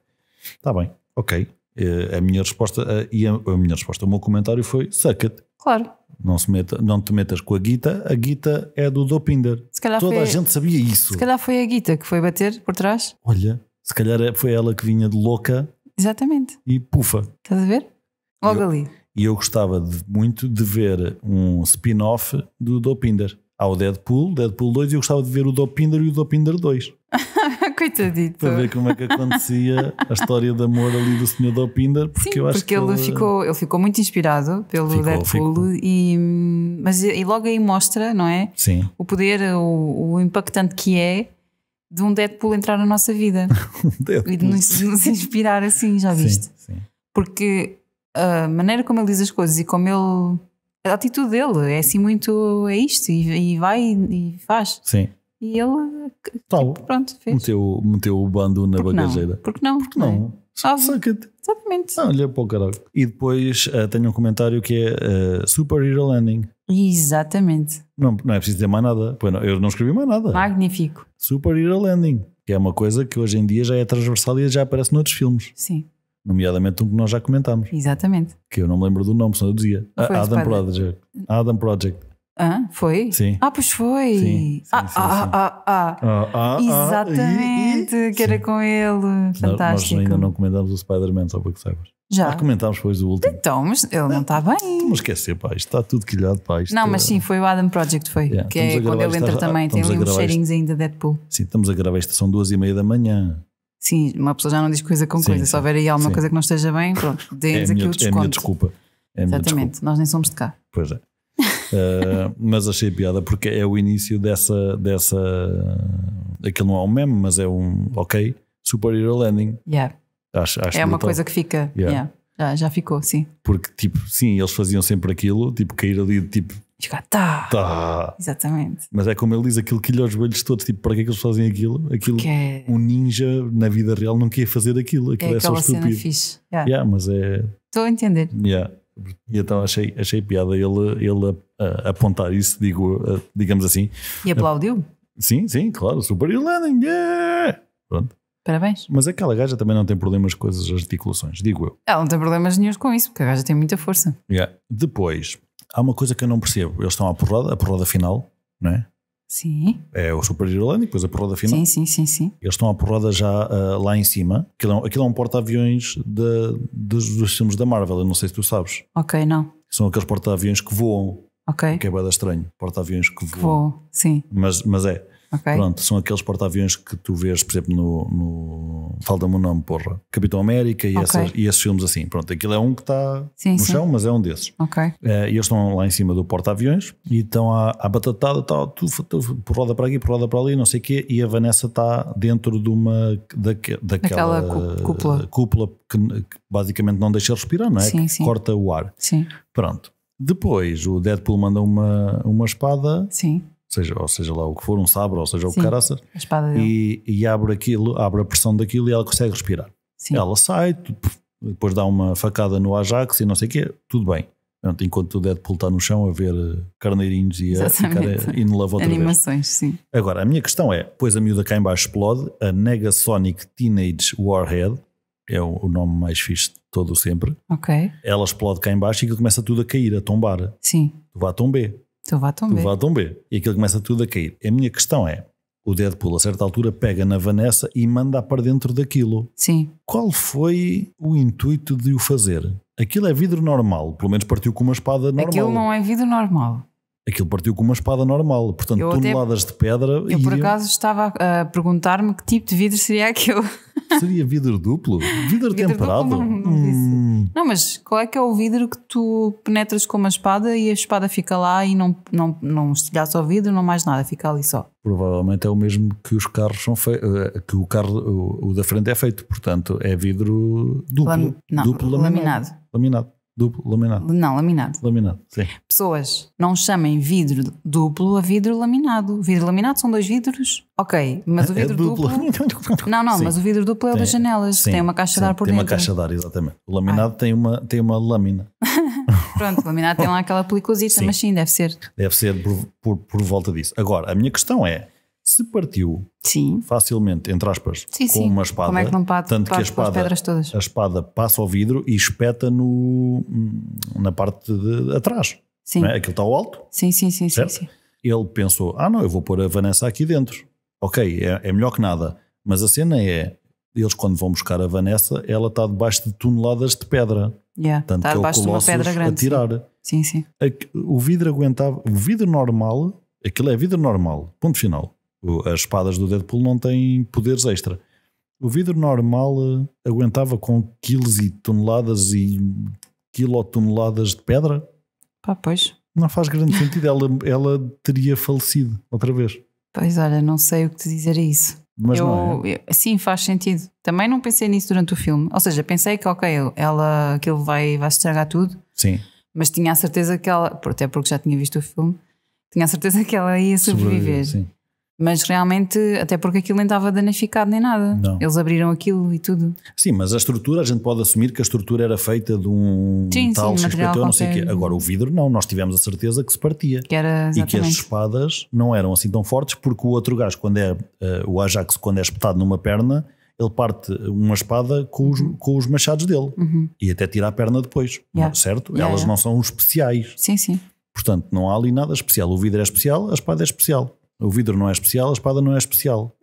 está bem, ok. Eh, a minha resposta, eh, e a, a, minha resposta, o meu comentário foi, suck it. Claro. Não, se meta, não te metas com a guita, a guita é do Dopinder. Toda foi, a gente sabia isso. Se calhar foi a guita que foi bater por trás. Olha, se calhar é- foi ela que vinha de louca. Exatamente. E pufa. Estás a ver? Logo ali. E eu gostava de, muito de ver um spin-off do Dopinder. Há o Deadpool, Deadpool 2, e eu gostava de ver o Dopinder e o Dopinder 2. Coitadito. Para ver como é que acontecia a história de amor ali do Sr. Dopinder, porque Sim, eu acho porque que ele, ele, ficou, ele ficou muito inspirado pelo ficou, Deadpool ficou. e mas e logo aí mostra, não é? Sim. O poder, o, o impactante que é de um Deadpool entrar na nossa vida um e de nos, nos, inspirar assim, já viste? Sim, sim. Porque a maneira como ele diz as coisas e como ele. a atitude dele é assim muito. é isto e, e vai e faz. Sim. E ele. Tal. Tipo, pronto, fez. Meteu, meteu o bando na Porque bagageira. Não? Porque não? Porque não? é? Exatamente. Não, olha para o caralho. E depois uh, tenho um comentário que é uh, Super Hero Landing. Exatamente. Não, não é preciso dizer mais nada. Pois não, eu não escrevi mais nada. Magnífico. Super Hero Landing, que é uma coisa que hoje em dia já é transversal e já aparece noutros filmes. Sim. Nomeadamente um que nós já comentámos. Exatamente. Que eu não me lembro do nome, senão eu dizia. Adam Project. Adam Project. Hã? Foi? Sim. Ah, pois foi. Sim, sim, ah, sim, ah, ah, ah, ah, Exatamente, e, e, que era com ele. Fantástico. Nós ainda não comentámos o Spider-Man, só para que saibas. Já. Já comentámos depois o último. Então, mas ele não está bem. Não esquecer, pá, isto está tudo quilhado, pá. Isto não, mas sim, foi o Adam Project, foi. Yeah, que é quando ele entra também, tem ali uns cheirinhos ainda Deadpool. Sim, estamos a gravar isto, são duas e meia da manhã. Sim, uma pessoa já não diz coisa com coisa. Sim, Se houver aí alguma coisa que não esteja bem, pronto, dê-nos é aqui o desconto. É minha desculpa. É minha Exatamente, desculpa. nós nem somos de cá. Pois é uh, mas achei piada porque é o início dessa. dessa aquilo não é um meme, mas é um. Ok, Super Hero Landing. Yeah. Acho, acho é brutal. uma coisa que fica. Yeah. Yeah. Já, já ficou, sim. Porque, tipo, sim, eles faziam sempre aquilo, tipo, cair ali, tipo. Jogar, tá. tá. Exatamente. Mas é como ele diz, aquilo que lhe os joelhos todos, tipo, para que é que eles fazem aquilo? aquilo é... Um ninja na vida real não quer fazer aquilo, aquilo é, é só estúpido. Cena fixe. Yeah. Yeah, mas é. Estou a entender. Yeah. E então achei, achei piada ele, ele apontar isso, digo, digamos assim. E aplaudiu? Sim, sim, claro, super landing, yeah! Pronto. Parabéns. Mas aquela gaja também não tem problemas com as articulações, digo eu. Ela não tem problemas nenhum com isso, porque a gaja tem muita força. Yeah. Depois, há uma coisa que eu não percebo. Eles estão à porrada, a porrada final, não é? Sim. É o Super Ireland e depois a porrada final. Sim, sim, sim. sim. Eles estão à porrada já uh, lá em cima. Aquilo é, um, aquilo é um porta-aviões dos, dos filmes da Marvel, eu não sei se tu sabes. Ok, não. São aqueles porta-aviões que voam. Ok. Que é bada estranho. Porta-aviões que voam. Que voam, sim. Mas, mas é. Okay. Pronto, são aqueles porta-aviões que tu vês, por exemplo, no. no Falta-me o nome, porra. Capitão América e, okay. essas, e, esses filmes assim. Pronto, aquilo é um que está no sim. chão, mas é um desses. Okay. É, e eles estão lá em cima do porta-aviões e estão à, à batatada, tal, tá, tu, tu, roda para aqui, por roda para ali, não sei o quê. E a Vanessa está dentro de uma. daquela, daquela cúpula. cúpula que, que, basicamente não deixa respirar, não é? Sim, que corta o ar. Sim. Pronto. Depois o Deadpool manda uma, uma espada. Sim seja, ou seja lá o que for, um sabre, ou seja Sim, o caraças, e, e, abre aquilo, abre a pressão daquilo e ela consegue respirar. Sim. Ela sai, depois dá uma facada no Ajax e não sei o quê, tudo bem. enquanto o Deadpool está no chão a ver eh, carneirinhos e a outra Animações, vez. sim. Agora, a minha questão é, pois a miúda cá em baixo explode, a Negasonic Teenage Warhead, é o, nome mais fixe de todo sempre. Ok. Ela explode cá em baixo e começa tudo a cair, a tombar. Sim. Tu tomber. Tu vá tombar Tu vá tão então E aquilo começa tudo a cair. A minha questão é, o Deadpool a certa altura pega na Vanessa e manda para dentro daquilo. Sim. Qual foi o intuito de o fazer? Aquilo é vidro normal, pelo menos partiu com uma espada normal. Aquilo não é vidro normal. Aquilo partiu com uma espada normal, portanto, eu toneladas até, de pedra. Eu por acaso estava a perguntar-me que tipo de vidro seria aquilo. Seria vidro duplo? Vidro, vidro temperado? Duplo, não, hum. não, mas qual é que é o vidro que tu penetras com uma espada e a espada fica lá e não, não, não estilhaça o vidro, não mais nada, fica ali só? Provavelmente é o mesmo que os carros são feitos, eh, que o carro, o, o, da frente é feito, portanto, é vidro duplo. Lam, não, duplo laminado. laminado. laminado. Duplo, laminado. Não, laminado. Laminado, sim. Pessoas, não chamem vidro duplo a vidro laminado. Vidro laminado são dois vidros, ok, mas o é vidro é duplo. duplo... não, não, sim. mas o vidro duplo é o das janelas, sim, tem uma caixa sim, de ar por tem dentro. Tem uma caixa de ar, exatamente. O laminado é. tem, uma, tem uma lâmina. Pronto, o laminado tem lá aquela peliculazita, mas sim, deve ser. Deve ser por, por, por volta disso. Agora, a minha questão é, se partiu sim. facilmente, entre aspas, sim, sim. com uma espada, Como é que não bate, tanto bate que a espada, a espada passa ao vidro e espeta no, na parte de atrás. Sim. É? Aquilo está ao alto. Sim, sim, sim, sim, Ele pensou: ah, não, eu vou pôr a Vanessa aqui dentro. Ok, é, é melhor que nada. Mas a cena é: eles, quando vão buscar a Vanessa, ela está debaixo de toneladas de pedra. Yeah, Tanto está é debaixo de uma pedra grande. A tirar. Sim, sim. O vidro aguentava. O vidro normal, aquilo é vidro normal, ponto final as espadas do Deadpool não têm poderes extra. O vidro normal uh, aguentava com quilos e toneladas e quilotoneladas de pedra? Pá, pois. Não faz grande sentido, ela, ela teria falecido outra vez. Pois olha, não sei o que te dizer a isso. Mas eu, não é? eu, sim, faz sentido. Também não pensei nisso durante o filme. Ou seja, pensei que, ok, ela, aquilo vai, vai estragar tudo. Sim. Mas tinha a certeza que ela, até porque já tinha visto o filme, tinha a certeza que ela ia sobreviver. Sobrevive, sim. Mas realmente, até porque aquilo nem estava danificado nem nada. Não. Eles abriram aquilo e tudo. Sim, mas a estrutura, a gente pode assumir que a estrutura era feita de um sim, tal sim, XPTO, não sei o quê. Agora, o vidro não, nós tivemos a certeza que se partia. Que era, e que as espadas não eram assim tão fortes, porque o outro gajo, quando é, eh, o Ajax, quando é espetado numa perna, ele parte uma espada com os, uhum. com os machados dele. Uhum. E até tira a perna depois, yeah. certo? Yeah, Elas yeah. não são especiais. Sim, sim. Portanto, não há ali nada especial. O vidro é especial, a espada é especial. O vidro não é especial, a espada não é especial.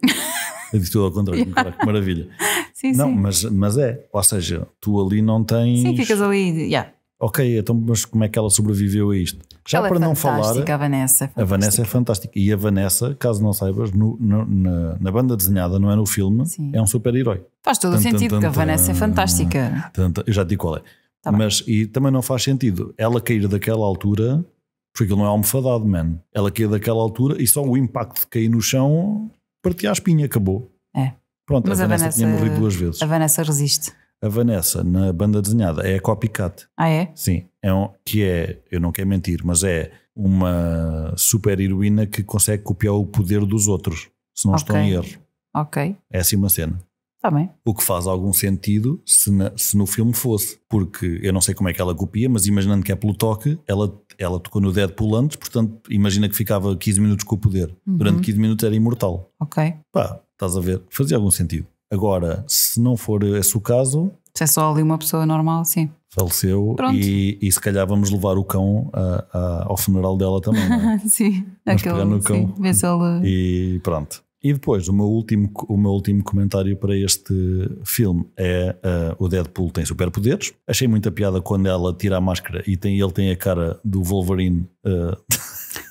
Eu disse tudo ao contrário, que maravilha. Sim, não, sim. Mas, mas é. Ou seja, tu ali não tens. Sim, ficas ali. Yeah. Ok, então, mas como é que ela sobreviveu a isto? Já ela é para é não falar. A Vanessa, é a Vanessa é fantástica. E a Vanessa, caso não saibas, no, no, na, na, banda desenhada, não é no filme, sim. é um super-herói. Faz todo o sentido, porque a Vanessa é fantástica. eu já te digo qual é. Tá mas e também não faz sentido ela cair daquela altura porque aquilo não é almofadado, man. Ela caiu daquela altura e só o impacto de cair no chão partia a espinha, acabou. É. Pronto, Mas a, Vanessa, a Vanessa tinha morrido duas vezes. A Vanessa resiste. A Vanessa, na banda desenhada, é a copycat. Ah, é? Sim. É um, que é, eu não quero mentir, mas é uma super heroína que consegue copiar o poder dos outros, se não okay. estão em erro. Ok. É assim uma cena. Está bem. O que faz algum sentido se, na, se no filme fosse. Porque eu não sei como é que ela copia, mas imaginando que é pelo toque, ela ela tocou no Deadpool antes, portanto, imagina que ficava 15 minutos com o poder. Uhum. Durante 15 minutos era imortal. Ok. Pá, estás a ver? Fazia algum sentido. Agora, se não for esse o caso. Se é só ali uma pessoa normal, sim. Faleceu e, e, se calhar vamos levar o cão a, a, ao funeral dela também. É? sim, vamos aquele, pegar no cão. Sim, vê se ele... E pronto. E depois, o meu último, o meu último comentário para este filme é uh, o Deadpool tem superpoderes. Achei muita piada quando ela tira a máscara e tem, ele tem a cara do Wolverine. Uh,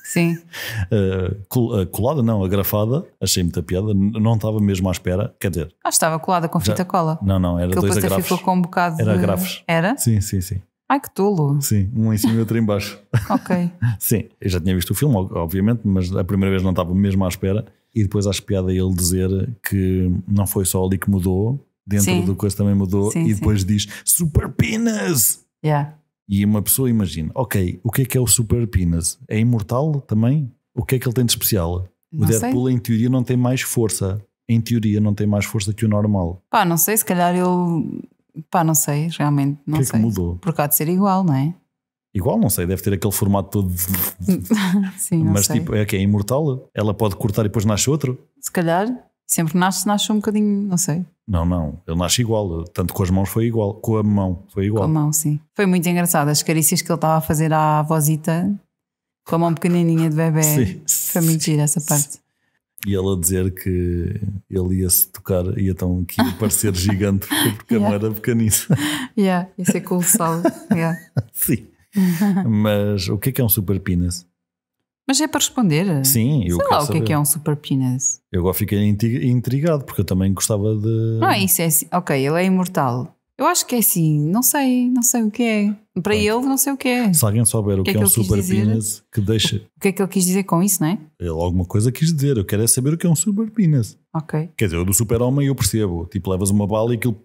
Sim. uh, colada, não, agrafada. Achei muita piada. Não estava mesmo à espera. Quer dizer. Ah, estava colada com fita cola. Não, não, era que dois agrafos. ficou com um bocado. Era agrafos. Era? Sim, sim, sim. Ai, que tolo. Sim, um em cima e outro em baixo. ok. Sim, eu já tinha visto o filme, obviamente, mas a primeira vez não estava mesmo à espera. E depois acho piada ele dizer que não foi só ali que mudou, dentro sim. do coisa também mudou, sim, e depois sim. diz Super Penis! Yeah. E uma pessoa imagina, ok, o que é que é o Super Penis? É imortal também? O que é que ele tem de especial? Não o Deadpool, sei. em teoria, não tem mais força. Em teoria, não tem mais força que o normal. Pá, não sei, se calhar eu. Pá, não sei, realmente. Não é que sei. que mudou? Por causa de ser igual, não é? Igual, não sei, deve ter aquele formato todo. Sim, Mas sei. tipo, é que é imortal? Ela pode cortar e depois nasce outro? Se calhar, sempre nasce, nasce um bocadinho, não sei. Não, não, ele nasce igual, tanto com as mãos foi igual, com a mão foi igual. Com a mão, sim. Foi muito engraçado, as carícias que ele estava a fazer à vozita com a mão pequenininha de bebê. Sim. Foi muito gira essa parte. E ela dizer que ele ia se tocar ia tão que ia parecer gigante porque a mão era pequenina. Yeah, ia ser colossal. Yeah. Sim. Mas o que é que é um super penis? Mas é para responder. Sim, eu Sei lá o que é, que é um super penis. Eu agora fiquei intrigado porque eu também gostava de. Não é isso, é assim. Ok, ele é imortal. Eu acho que é assim, não sei, não sei o que é. Para Pronto. ele, não sei o que é. Se alguém souber o que, que é, é um super penis, que deixa. O que é que ele quis dizer com isso, não é? Ele alguma coisa quis dizer. Eu quero é saber o que é um super penis. Ok. Quer dizer, o do super-homem eu percebo. Tipo, levas uma bala e aquilo.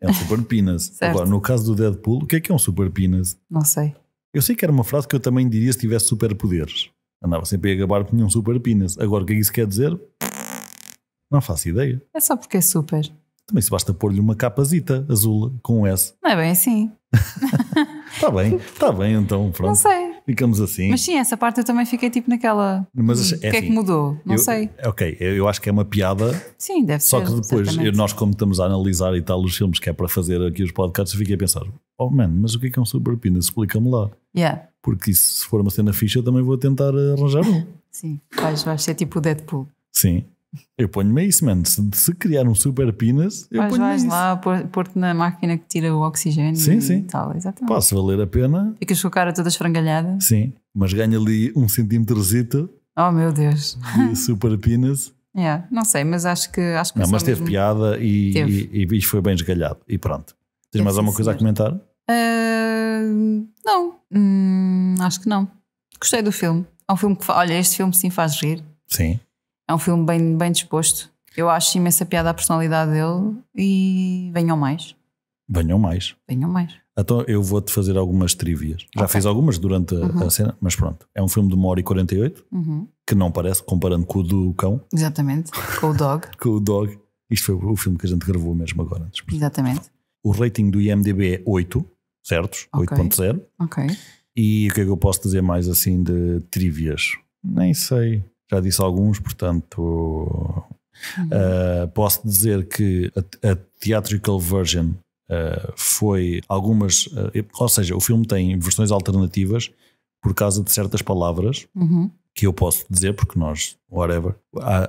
É um super pinas. Agora, no caso do Deadpool, o que é que é um super pinas? Não sei. Eu sei que era uma frase que eu também diria se tivesse superpoderes. Andava sempre a gabar que tinha um super pinas. Agora, o que é que isso quer dizer? Não faço ideia. É só porque é super. Também se basta pôr-lhe uma capazita azul com um S. Não é bem assim. Está bem, está bem então, pronto. Não sei digamos assim. Mas sim, essa parte eu também fiquei tipo naquela. Mas, hum, é, o que é assim, que mudou? Não eu, sei. É, ok, eu, eu, acho que é uma piada. Sim, deve Só ser. Só que depois, eu, nós, como estamos a analisar e tal os filmes que é para fazer aqui os podcasts, eu fiquei a pensar: oh man, mas o que é que é um super pina? Explica-me lá. Yeah. Porque se for uma cena ficha eu também vou tentar arranjar um. sim, vais ser tipo o Deadpool. Sim. Eu ponho-me isso, mano. Se, se, criar um super pinas, eu ponho-me vais isso. lá pôr-te na máquina que tira o oxigênio sim, e sim. tal. Exatamente. Posso valer a pena. Ficas com a cara toda esfrangalhada. Sim, mas ganha ali um centímetrozito. Oh meu Deus. De super pinas. yeah, não sei, mas acho que acho que Não, mas teve mesmo... piada e, teve. E, e, e, foi bem esgalhado. E pronto. Tens mais alguma coisa a comentar? Uh, não, hum, acho que não. Gostei do filme. É um filme que, olha, este filme sim faz rir. Sim é um filme bem, bem disposto. Eu acho imensa piada a personalidade dele e venham mais. Venham mais. Venham mais. Então eu vou-te fazer algumas trivias. Já okay. fiz algumas durante uhum. a cena, mas pronto. É um filme de 1 hora e 48, uhum. que não parece, comparando com o do cão. Exatamente, com o dog. com o dog. Isto foi o filme que a gente gravou mesmo agora. Antes. Exatamente. O rating do IMDB é 8, certos? Okay. 8.0. Ok. E o que é que eu posso dizer mais assim de trivias? Nem sei já disse alguns, portanto uh, posso dizer que a, a Theatrical Version uh, foi algumas, uh, ou seja, o filme tem versões alternativas por causa de certas palavras uhum. que eu posso dizer, porque nós, whatever,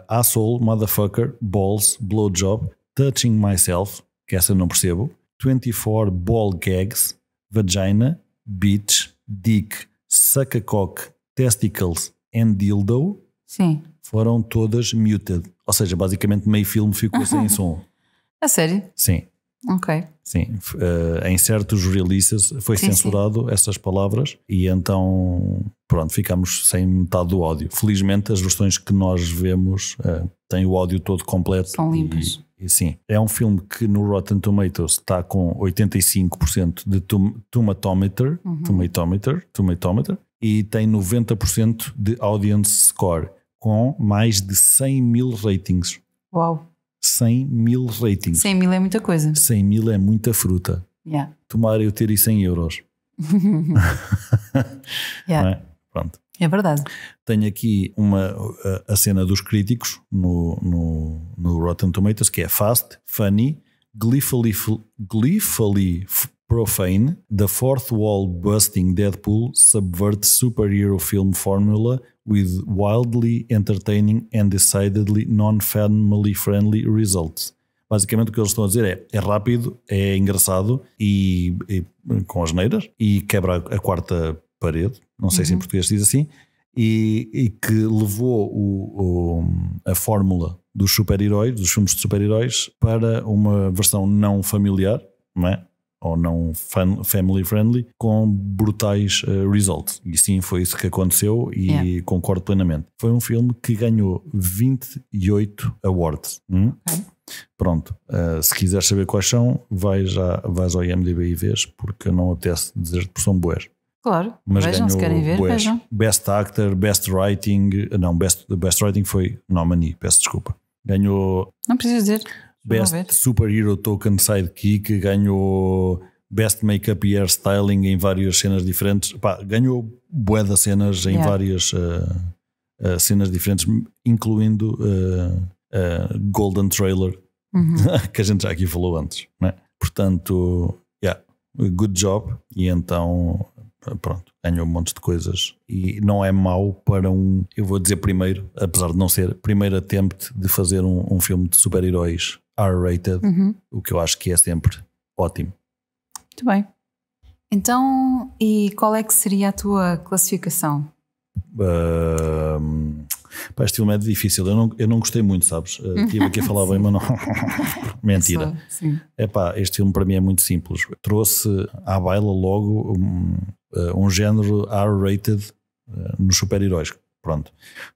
asshole, motherfucker, balls, blowjob, touching myself, que essa não percebo, 24 ball gags, vagina, bitch, dick, suck cock, testicles and dildo, Sim. Foram todas muted. Ou seja, basicamente meio filme ficou sem som. A sério? Sim. Ok. Sim. Uh, em certos releases foi sim, censurado sim. essas palavras e então, pronto, ficamos sem metade do áudio. Felizmente, as versões que nós vemos uh, têm o áudio todo completo. São limpas. E, e, sim. É um filme que no Rotten Tomatoes está com 85% de tum tomatometer, uhum. tomatometer, tomatometer e tem 90% de audience score com mais de 100 mil ratings. Uau! 100 mil ratings. 100 mil é muita coisa. 100 mil é muita fruta. Yeah. Tomara eu ter isso em euros. yeah. é? Pronto. É verdade. Tenho aqui uma, a, cena dos críticos no, no, no, Rotten Tomatoes, que é Fast, Funny, Gleefully, Gleefully Profane, The Fourth Wall Busting Deadpool subverts superhero film formula with wildly entertaining and decidedly non-family friendly results. Basicamente o que eles estão a dizer é, é rápido, é engraçado e, e com as neiras e quebra a quarta parede, não sei uhum. se em uhum. português diz assim, e, e que levou o, o, a fórmula dos super-heróis, dos filmes de super-heróis, para uma versão não familiar, não é? ou não family friendly com brutais uh, results. E sim, foi isso que aconteceu e yeah. concordo plenamente. Foi um filme que ganhou 28 awards. Hum? Okay. Pronto, uh, se quiseres saber quais são, vai já, vais ao IMDb e vês, porque não apetece dizer que são boas. Claro, mas vejam, se querem ver, boas. vejam. Best Actor, Best Writing, eh, não, Best, best Writing foi nominee, peço desculpa. Ganhou... Não precisa dizer. Best Superhero Token Sidekick, ganhou Best Makeup e Styling em várias cenas diferentes. Pá, ganhou bué cenas em yeah. várias uh, uh, cenas diferentes, incluindo uh, Golden Trailer, uhum. que a gente já aqui falou antes. Né? Portanto, yeah, good job. E então, pronto, ganhou um monte de coisas. E não é mau para um, eu vou dizer primeiro, apesar de não ser, primeiro attempt de fazer um, um filme de super-heróis R-rated, uhum. o que eu acho que é sempre ótimo. Muito bem. Então, e qual é que seria a tua classificação? Uh, este filme é difícil. Eu não, eu não gostei muito, sabes? Eh, estive aqui a falar bem, mas não. Mentira. É pá, este filme para mim é muito simples. Trouxe à baila logo um, eh, um género R-rated eh, nos super-heróis Pronto.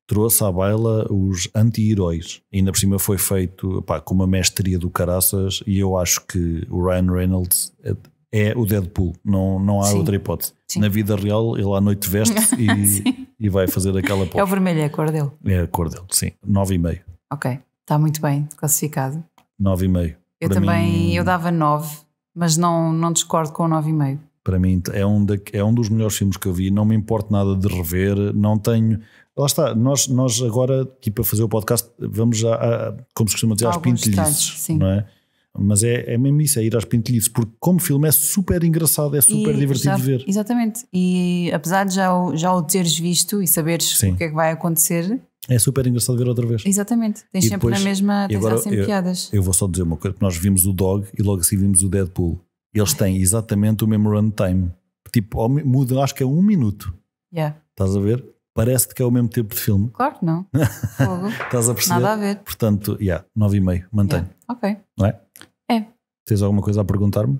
Trouxe à baila os anti-heróis. Ainda por cima foi feito pá, com uma mestria do caraças e eu acho que o Ryan Reynolds é, é o Deadpool. Não, não há Sim. outra hipótese. Sim. Na vida real, ele à noite veste e, e vai fazer aquela porra. É o vermelho, é a cor dele. É a cor dele, sim. 9,5. Ok, está muito bem classificado. 9,5. Eu Para também, mim... eu dava 9, mas não, não discordo com o 9,5. Para mim é um, da é um dos melhores filmes que eu vi, não me importo nada de rever, não tenho. Lá está, nós, nós agora, aqui tipo, para fazer o podcast, vamos a, a como se costuma dizer, às pintelhices, não é? Mas é, é mesmo isso, é ir às pintelhices, porque como filme é super engraçado, é super e divertido já, de ver. Exatamente, e apesar de já o, já o teres visto e saberes Sim. o que é que vai acontecer, é super engraçado ver outra vez. Exatamente, tens e sempre depois, na mesma, tens agora, sempre eu, piadas. Eu vou só dizer uma coisa: nós vimos o Dog e logo assim vimos o Deadpool eles têm exatamente o mesmo runtime. Tipo, muda, acho que é um minuto. Yeah. Estás a ver? Parece-te que é o mesmo tempo de filme. Claro que não. Estás a perceber? Nada a ver. Portanto, yeah, e mantenho. Yeah. Ok. Não é? É. Tens alguma coisa a perguntar-me?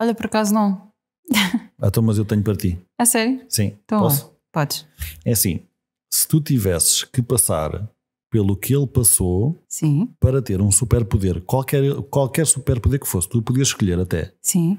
Olha, por acaso não. então, mas eu tenho para ti. É sério? Sim. Então, Posso? Podes. É assim, se tu tivesses que passar pelo que ele passou Sim. para ter um superpoder, qualquer, qualquer superpoder que fosse, tu podias escolher até. Sim.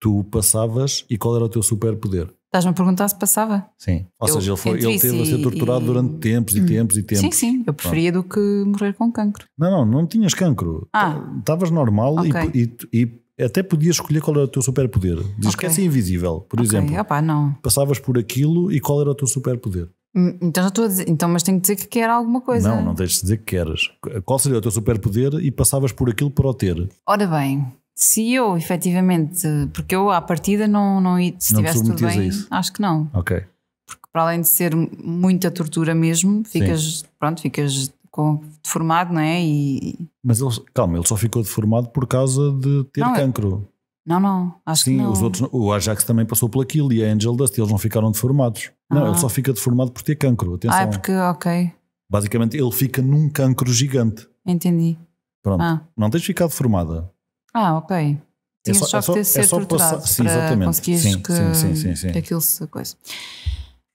Tu passavas e qual era o teu superpoder? Estás-me a perguntar se passava? Sim. Ou eu, seja, ele, foi, ele teve a ser torturado e... durante tempos e hum. tempos e tempos. Sim, sim. Eu preferia Pronto. do que morrer com cancro. Não, não, não tinhas cancro. Ah. Estavas normal okay. e, e, e, até podias escolher qual era o teu superpoder. Diz okay. que é assim invisível, por okay. exemplo. Opa, não. Passavas por aquilo e qual era o teu superpoder? Hum, então já estou a dizer, então, mas tenho que dizer que quer alguma coisa. Não, não deixes de dizer que queres. Qual seria o teu superpoder e passavas por aquilo para o ter? Ora bem, se eu efetivamente, porque eu à partida não, não se estivesse tudo bem, acho que não. Ok. Porque para além de ser muita tortura mesmo, ficas, Sim. pronto, ficas com, deformado, não é? E... Mas ele, calma, ele só ficou deformado por causa de ter não, é cancro. Não, não, acho Sim, que não. Sim, Os outros, o Ajax também passou pelaquilo. aquilo e a Angel Dust, eles não ficaram deformados. Ah. Não, ele ah. só fica deformado por ter cancro, atenção. Ah, é porque, ok. Basicamente, ele fica num cancro gigante. Entendi. Pronto, ah. não tens ficado deformada. Ah, ok. É só, só é que é só, ter é só torturado passar, sim, exatamente. conseguires sim, que, sim, sim, sim, sim. aquilo se coisa.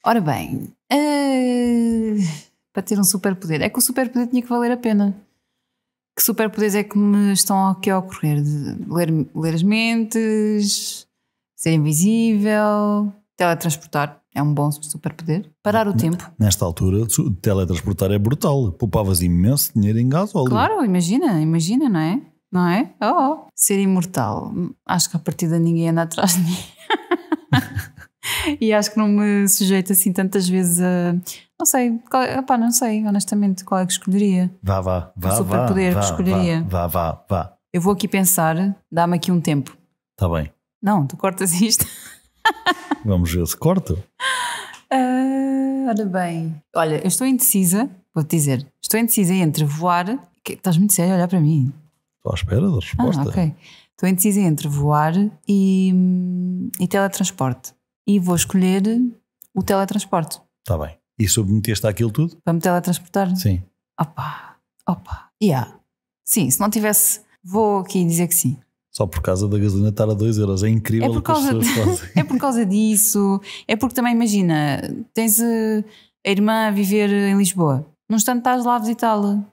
Ora bem, uh, para ter um superpoder, é que o superpoder tinha que valer a pena que superpoderes é que me estão aqui a ocorrer? Ler, ler as mentes, ser invisível, teletransportar é um bom superpoder. Parar o tempo. Nesta altura, teletransportar é brutal. Poupavas imenso dinheiro em gasóleo. Claro, imagina, imagina, não é? Não é? Oh, oh. Ser imortal. Acho que a partir de ninguém anda atrás de mim. e acho que não me sujeito assim tantas vezes a não sei, qual, é, opa, não sei honestamente qual é que escolheria. Vá, vá, vá. O superpoder que escolheria. Vá, vá, vá. Eu vou aqui pensar, dá-me aqui um tempo. Está bem. Não, tu cortas isto. Vamos ver se corto. Uh, ora bem. Olha, eu estou indecisa, vou-te dizer, estou indecisa entre voar. Que, estás muito sério a olhar para mim. Estou à espera da ah, resposta. Ah, ok. Estou indecisa entre voar e, e teletransporte. E vou escolher o teletransporte. Está bem e submeteste àquilo tudo? Para me teletransportar? Sim. Opa, opa, yeah. Sim, se não tivesse, vou aqui dizer que sim. Só por causa da gasolina estar a 2 euros. É incrível é por causa, É por causa disso. É porque também, imagina, tens eh, a irmã a viver em Lisboa. Num instante estás lá a visitá-la.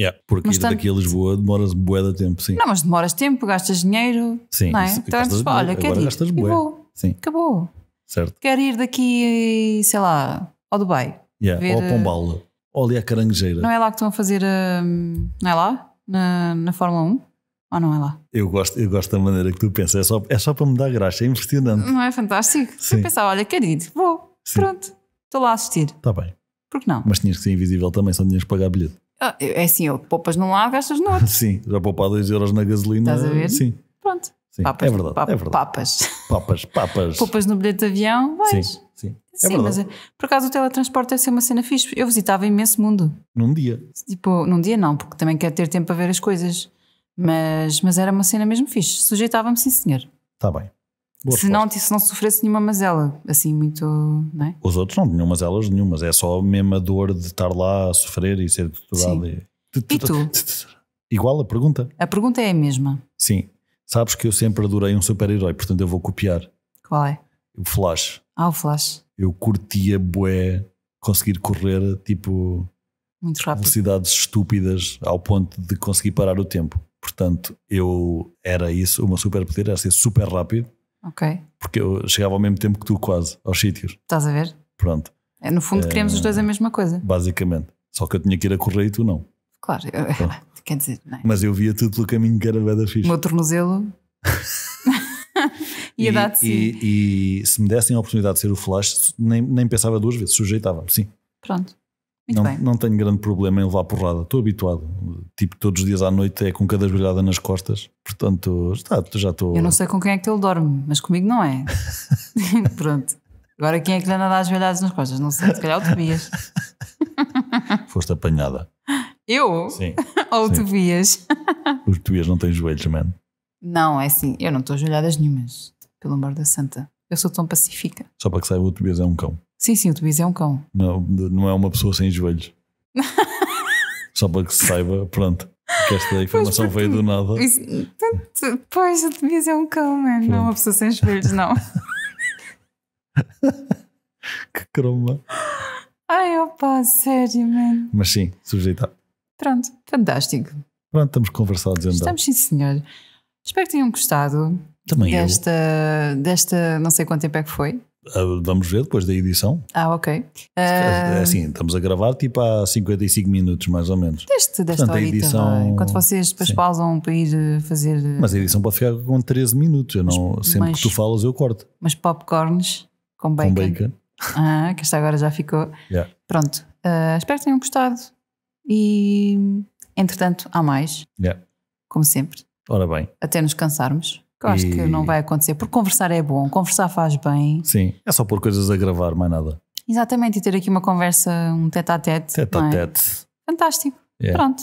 Yeah, porque ir daqui a Lisboa demoras bué de tempo, sim. Não, mas demoras tempo, gastas dinheiro. Sim, não é? então, é tipo, olha, quero ir. Gastas bué. Acabou. Sim. Acabou. Certo. Quero ir daqui, sei lá, ao Dubai. Yeah, ver, ou a eh, Pombal. Ou ali a Caranguejeira. Não é lá que estão a fazer. Hum, não é lá? Na, na Fórmula 1? Ou não é lá? Eu gosto, eu gosto da maneira que tu pensas. É só, é só para me dar graça. É impressionante. Não é fantástico? Sim. Eu pensava, olha, querido, Vou. Sim. Pronto. Estou lá a assistir. Está bem. Por que não? Mas tinhas que ser invisível também, só tinhas que pagar bilhete. Ah, é assim, eu poupas num lado, gastas no outro. sim, já poupar 2 euros na gasolina. Estás a ver? Sim. Pronto. Sim, é papas, é verdade, é verdade. Papas. Papas, papas. Poupas no bilhete de avião, vais. Sim. Sim, é, é Sim mas é, por acaso o teletransporte deve ser uma cena fixe. Eu visitava imenso mundo. Num dia. Tipo, num dia não, porque também quero ter tempo para ver as coisas. Mas, mas era uma cena mesmo fixe. Sujeitava-me, sim, senhor. Está bem. se não, se não sofresse nenhuma mazela, assim, muito. Não é? Os outros não nenhuma mazelas nenhumas, é só mesmo a mesma dor de estar lá a sofrer e ser torturado. E... e tu? Igual a pergunta? A pergunta é a mesma. Sim. Sabes que eu sempre adorei um super-herói, portanto eu vou copiar. Qual é? o Flash. Ah, o Flash. Eu curtia bué conseguir correr tipo Muito rápido. velocidades estúpidas ao ponto de conseguir parar o tempo. Portanto, eu era isso, o meu poder era ser super rápido. Ok. Porque eu chegava ao mesmo tempo que tu, quase, aos sítios. Estás a ver? Pronto. É, no fundo, é, queremos os dois a eh, mesma coisa. Basicamente. Só que eu tinha que ir a correr e tu não. Claro, eu, quer dizer, não é? Mas eu via tudo pelo caminho que era da fixe. O meu tornozelo e, E, e, se me dessem a oportunidade de ser o Flash, nem, nem pensava duas vezes, sujeitava-me, sim. Pronto. Muito não, bem. não tenho grande problema em levar porrada, estou habituado. Tipo, todos os dias à noite é com cada brilhada nas costas, portanto, está, já estou. Eu não sei com quem é que ele dorme, mas comigo não é. Pronto. Agora quem é que lhe anda a dar as brilhadas nas costas? Não sei, se calhar é o Tobias. Foste apanhada. Eu? Sim. Ou o Tobias? Os Tobias não têm joelhos, mano. Não, é assim, eu não estou joelhadas nenhumas pelo amor da santa. Eu sou tão pacífica. Só para que saiba, o Tobias é um cão. Sim, sim, o Tobias é um cão. Não, não é uma pessoa sem joelhos. Só para que se saiba, pronto. Que esta informação veio do nada. Isso, pois, o Tobias é um cão, man. não é uma pessoa sem joelhos, não. que croma. Ai, opa, sério, mano. Mas sim, sujeitado. Pronto, fantástico. Pronto, estamos conversados então. Estamos, sim, senhor. Espero que tenham gostado. Também desta, eu. Desta, não sei quanto tempo é que foi. Ah, vamos ver depois da edição. Ah, ok. Uh... É assim, estamos a gravar tipo há 55 minutos, mais ou menos. Deste, desta Portanto, horita, edição... Enquanto é? vocês depois Sim. pausam para ir eh, fazer. Eh, mas a edição pode ficar com 13 minutos. Eu não, mas, sempre mas, que tu falas, eu corto. Mas popcorns com bacon. Com bacon. Ah, que esta agora já ficou. Yeah. Pronto. Uh, espero que tenham gostado. E entretanto, há mais. Yeah. Como sempre. Ora bem. Até nos cansarmos. Eu acho e... que não vai acontecer, porque conversar é bom, conversar faz bem. Sim, é só pôr coisas a gravar, mais nada. Exatamente, e ter aqui uma conversa, um tete a tete. Tete a tete. É? Fantástico. Yeah. É. Pronto.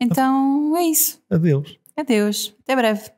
Então é isso. Adeus. Adeus. Até breve.